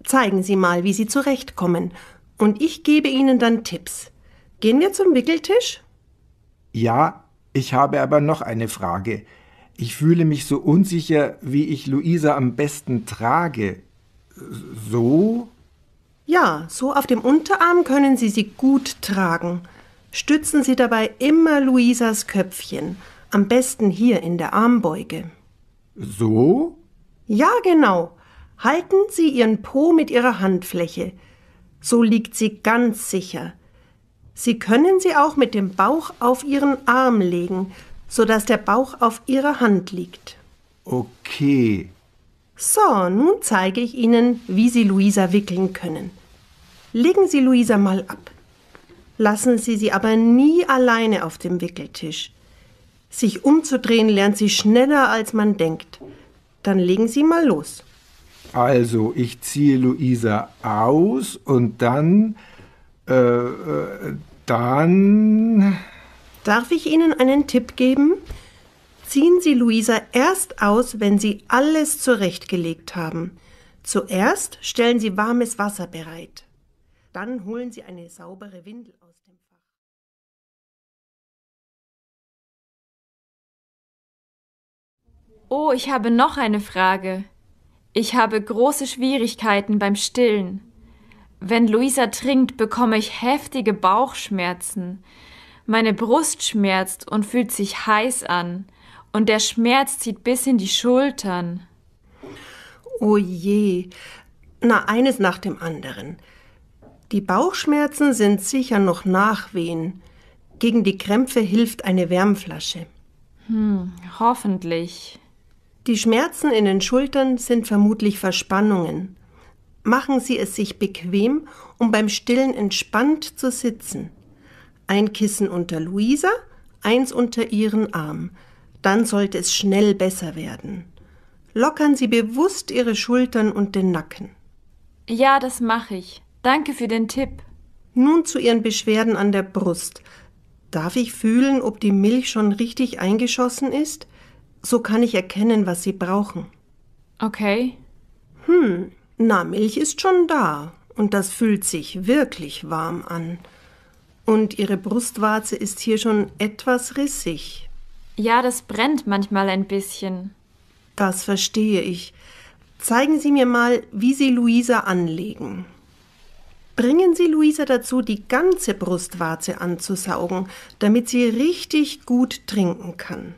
Zeigen Sie mal, wie Sie zurechtkommen. Und ich gebe Ihnen dann Tipps. Gehen wir zum Wickeltisch? Ja, ich habe aber noch eine Frage ich fühle mich so unsicher, wie ich Luisa am besten trage. So? Ja, so auf dem Unterarm können Sie sie gut tragen. Stützen Sie dabei immer Luisas Köpfchen, am besten hier in der Armbeuge. So? Ja, genau. Halten Sie Ihren Po mit Ihrer Handfläche. So liegt sie ganz sicher. Sie können sie auch mit dem Bauch auf Ihren Arm legen, sodass der Bauch auf Ihrer Hand liegt. Okay. So, nun zeige ich Ihnen, wie Sie Luisa wickeln können. Legen Sie Luisa mal ab. Lassen Sie sie aber nie alleine auf dem Wickeltisch. Sich umzudrehen lernt sie schneller, als man denkt. Dann legen Sie mal los. Also, ich ziehe Luisa aus und dann. Äh, äh dann. Darf ich Ihnen einen Tipp geben? Ziehen Sie Luisa erst aus, wenn Sie alles zurechtgelegt haben. Zuerst stellen Sie warmes Wasser bereit. Dann holen Sie eine saubere Windel aus dem Fach. Oh, ich habe noch eine Frage. Ich habe große Schwierigkeiten beim Stillen. Wenn Luisa trinkt, bekomme ich heftige Bauchschmerzen. Meine Brust schmerzt und fühlt sich heiß an, und der Schmerz zieht bis in die Schultern. Oh je, na eines nach dem anderen. Die Bauchschmerzen sind sicher noch Nachwehen. Gegen die Krämpfe hilft eine Wärmflasche. Hm, hoffentlich. Die Schmerzen in den Schultern sind vermutlich Verspannungen. Machen Sie es sich bequem, um beim Stillen entspannt zu sitzen ein Kissen unter Luisa, eins unter ihren Arm. Dann sollte es schnell besser werden. Lockern Sie bewusst Ihre Schultern und den Nacken. Ja, das mache ich. Danke für den Tipp. Nun zu Ihren Beschwerden an der Brust. Darf ich fühlen, ob die Milch schon richtig eingeschossen ist? So kann ich erkennen, was Sie brauchen. Okay. Hm, na, Milch ist schon da. Und das fühlt sich wirklich warm an. Und Ihre Brustwarze ist hier schon etwas rissig. Ja, das brennt manchmal ein bisschen. Das verstehe ich. Zeigen Sie mir mal, wie Sie Luisa anlegen. Bringen Sie Luisa dazu, die ganze Brustwarze anzusaugen, damit sie richtig gut trinken kann.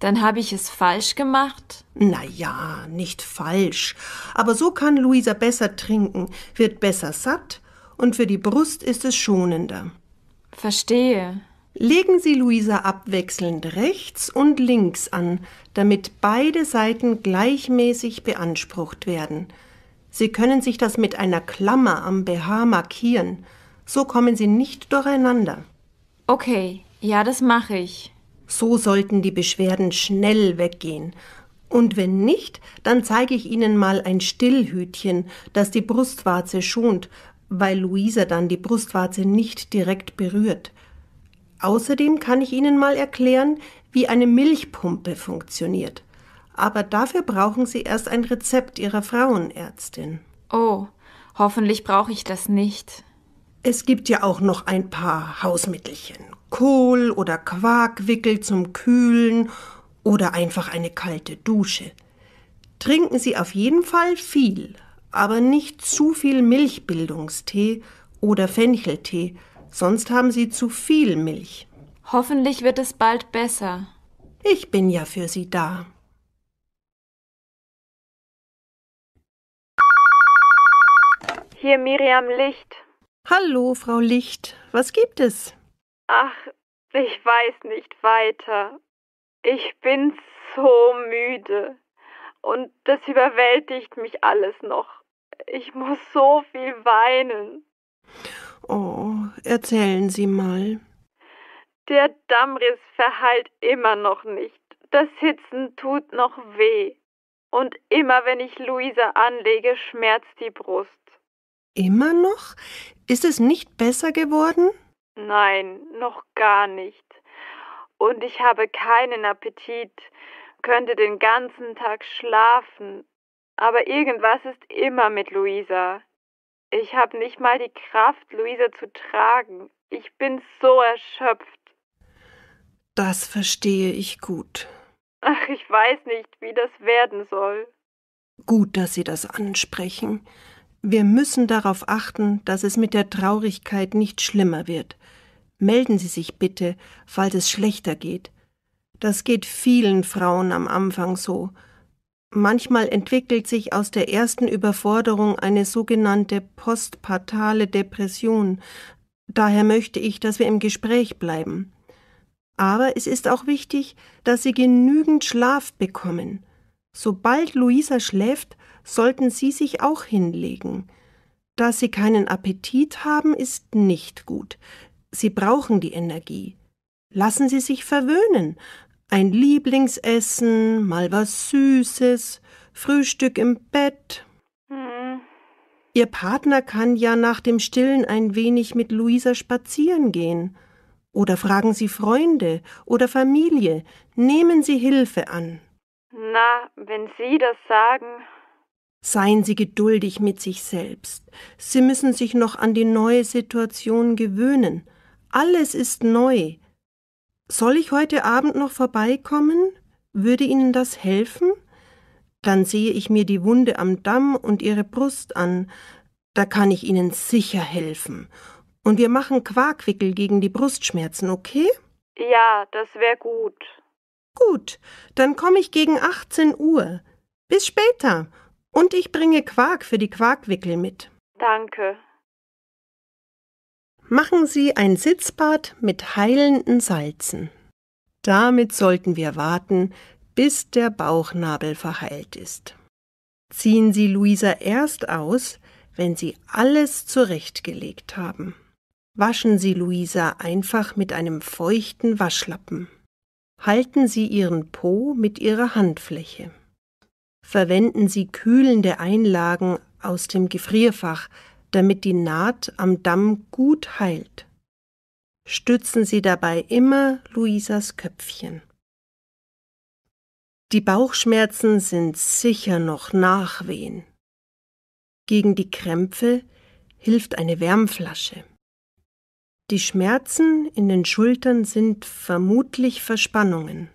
Dann habe ich es falsch gemacht? Na ja, nicht falsch. Aber so kann Luisa besser trinken, wird besser satt und für die Brust ist es schonender. Verstehe. Legen Sie Luisa abwechselnd rechts und links an, damit beide Seiten gleichmäßig beansprucht werden. Sie können sich das mit einer Klammer am BH markieren. So kommen Sie nicht durcheinander. Okay, ja, das mache ich. So sollten die Beschwerden schnell weggehen. Und wenn nicht, dann zeige ich Ihnen mal ein Stillhütchen, das die Brustwarze schont, weil Luisa dann die Brustwarze nicht direkt berührt. Außerdem kann ich Ihnen mal erklären, wie eine Milchpumpe funktioniert. Aber dafür brauchen Sie erst ein Rezept Ihrer Frauenärztin. Oh, hoffentlich brauche ich das nicht. Es gibt ja auch noch ein paar Hausmittelchen. Kohl oder Quarkwickel zum Kühlen oder einfach eine kalte Dusche. Trinken Sie auf jeden Fall viel, aber nicht zu viel Milchbildungstee oder Fencheltee, sonst haben Sie zu viel Milch. Hoffentlich wird es bald besser. Ich bin ja für Sie da. Hier Miriam Licht. Hallo, Frau Licht. Was gibt es? Ach, ich weiß nicht weiter. Ich bin so müde. Und das überwältigt mich alles noch. Ich muss so viel weinen. Oh, erzählen Sie mal. Der Dammriss verheilt immer noch nicht. Das Hitzen tut noch weh. Und immer wenn ich Luisa anlege, schmerzt die Brust. Immer noch? Ist es nicht besser geworden? Nein, noch gar nicht. Und ich habe keinen Appetit, könnte den ganzen Tag schlafen, aber irgendwas ist immer mit Luisa. Ich habe nicht mal die Kraft, Luisa zu tragen. Ich bin so erschöpft. Das verstehe ich gut. Ach, ich weiß nicht, wie das werden soll. Gut, dass Sie das ansprechen. Wir müssen darauf achten, dass es mit der Traurigkeit nicht schlimmer wird. Melden Sie sich bitte, falls es schlechter geht. Das geht vielen Frauen am Anfang so. Manchmal entwickelt sich aus der ersten Überforderung eine sogenannte postpartale Depression. Daher möchte ich, dass wir im Gespräch bleiben. Aber es ist auch wichtig, dass Sie genügend Schlaf bekommen. Sobald Luisa schläft, sollten Sie sich auch hinlegen. Dass Sie keinen Appetit haben, ist nicht gut. Sie brauchen die Energie. Lassen Sie sich verwöhnen, ein Lieblingsessen, mal was Süßes, Frühstück im Bett. Hm. Ihr Partner kann ja nach dem Stillen ein wenig mit Luisa spazieren gehen. Oder fragen Sie Freunde oder Familie, nehmen Sie Hilfe an. Na, wenn Sie das sagen. Seien Sie geduldig mit sich selbst. Sie müssen sich noch an die neue Situation gewöhnen. Alles ist neu soll ich heute Abend noch vorbeikommen? Würde Ihnen das helfen? Dann sehe ich mir die Wunde am Damm und Ihre Brust an. Da kann ich Ihnen sicher helfen. Und wir machen Quarkwickel gegen die Brustschmerzen, okay? Ja, das wäre gut. Gut, dann komme ich gegen 18 Uhr. Bis später. Und ich bringe Quark für die Quarkwickel mit. Danke. Machen Sie ein Sitzbad mit heilenden Salzen. Damit sollten wir warten, bis der Bauchnabel verheilt ist. Ziehen Sie Luisa erst aus, wenn Sie alles zurechtgelegt haben. Waschen Sie Luisa einfach mit einem feuchten Waschlappen. Halten Sie Ihren Po mit Ihrer Handfläche. Verwenden Sie kühlende Einlagen aus dem Gefrierfach, damit die Naht am Damm gut heilt. Stützen Sie dabei immer Luisas Köpfchen. Die Bauchschmerzen sind sicher noch Nachwehen. Gegen die Krämpfe hilft eine Wärmflasche. Die Schmerzen in den Schultern sind vermutlich Verspannungen.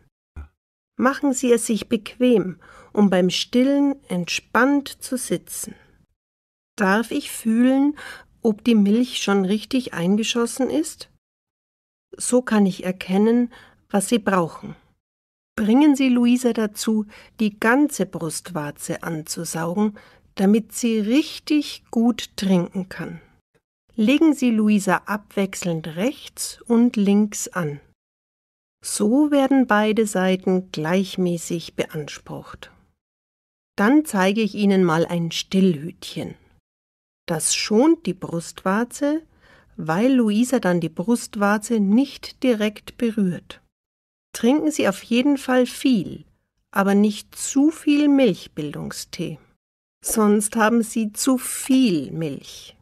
Machen Sie es sich bequem, um beim Stillen entspannt zu sitzen. Darf ich fühlen, ob die Milch schon richtig eingeschossen ist? So kann ich erkennen, was Sie brauchen. Bringen Sie Luisa dazu, die ganze Brustwarze anzusaugen, damit sie richtig gut trinken kann. Legen Sie Luisa abwechselnd rechts und links an. So werden beide Seiten gleichmäßig beansprucht. Dann zeige ich Ihnen mal ein Stillhütchen. Das schont die Brustwarze, weil Luisa dann die Brustwarze nicht direkt berührt. Trinken Sie auf jeden Fall viel, aber nicht zu viel Milchbildungstee. Sonst haben Sie zu viel Milch.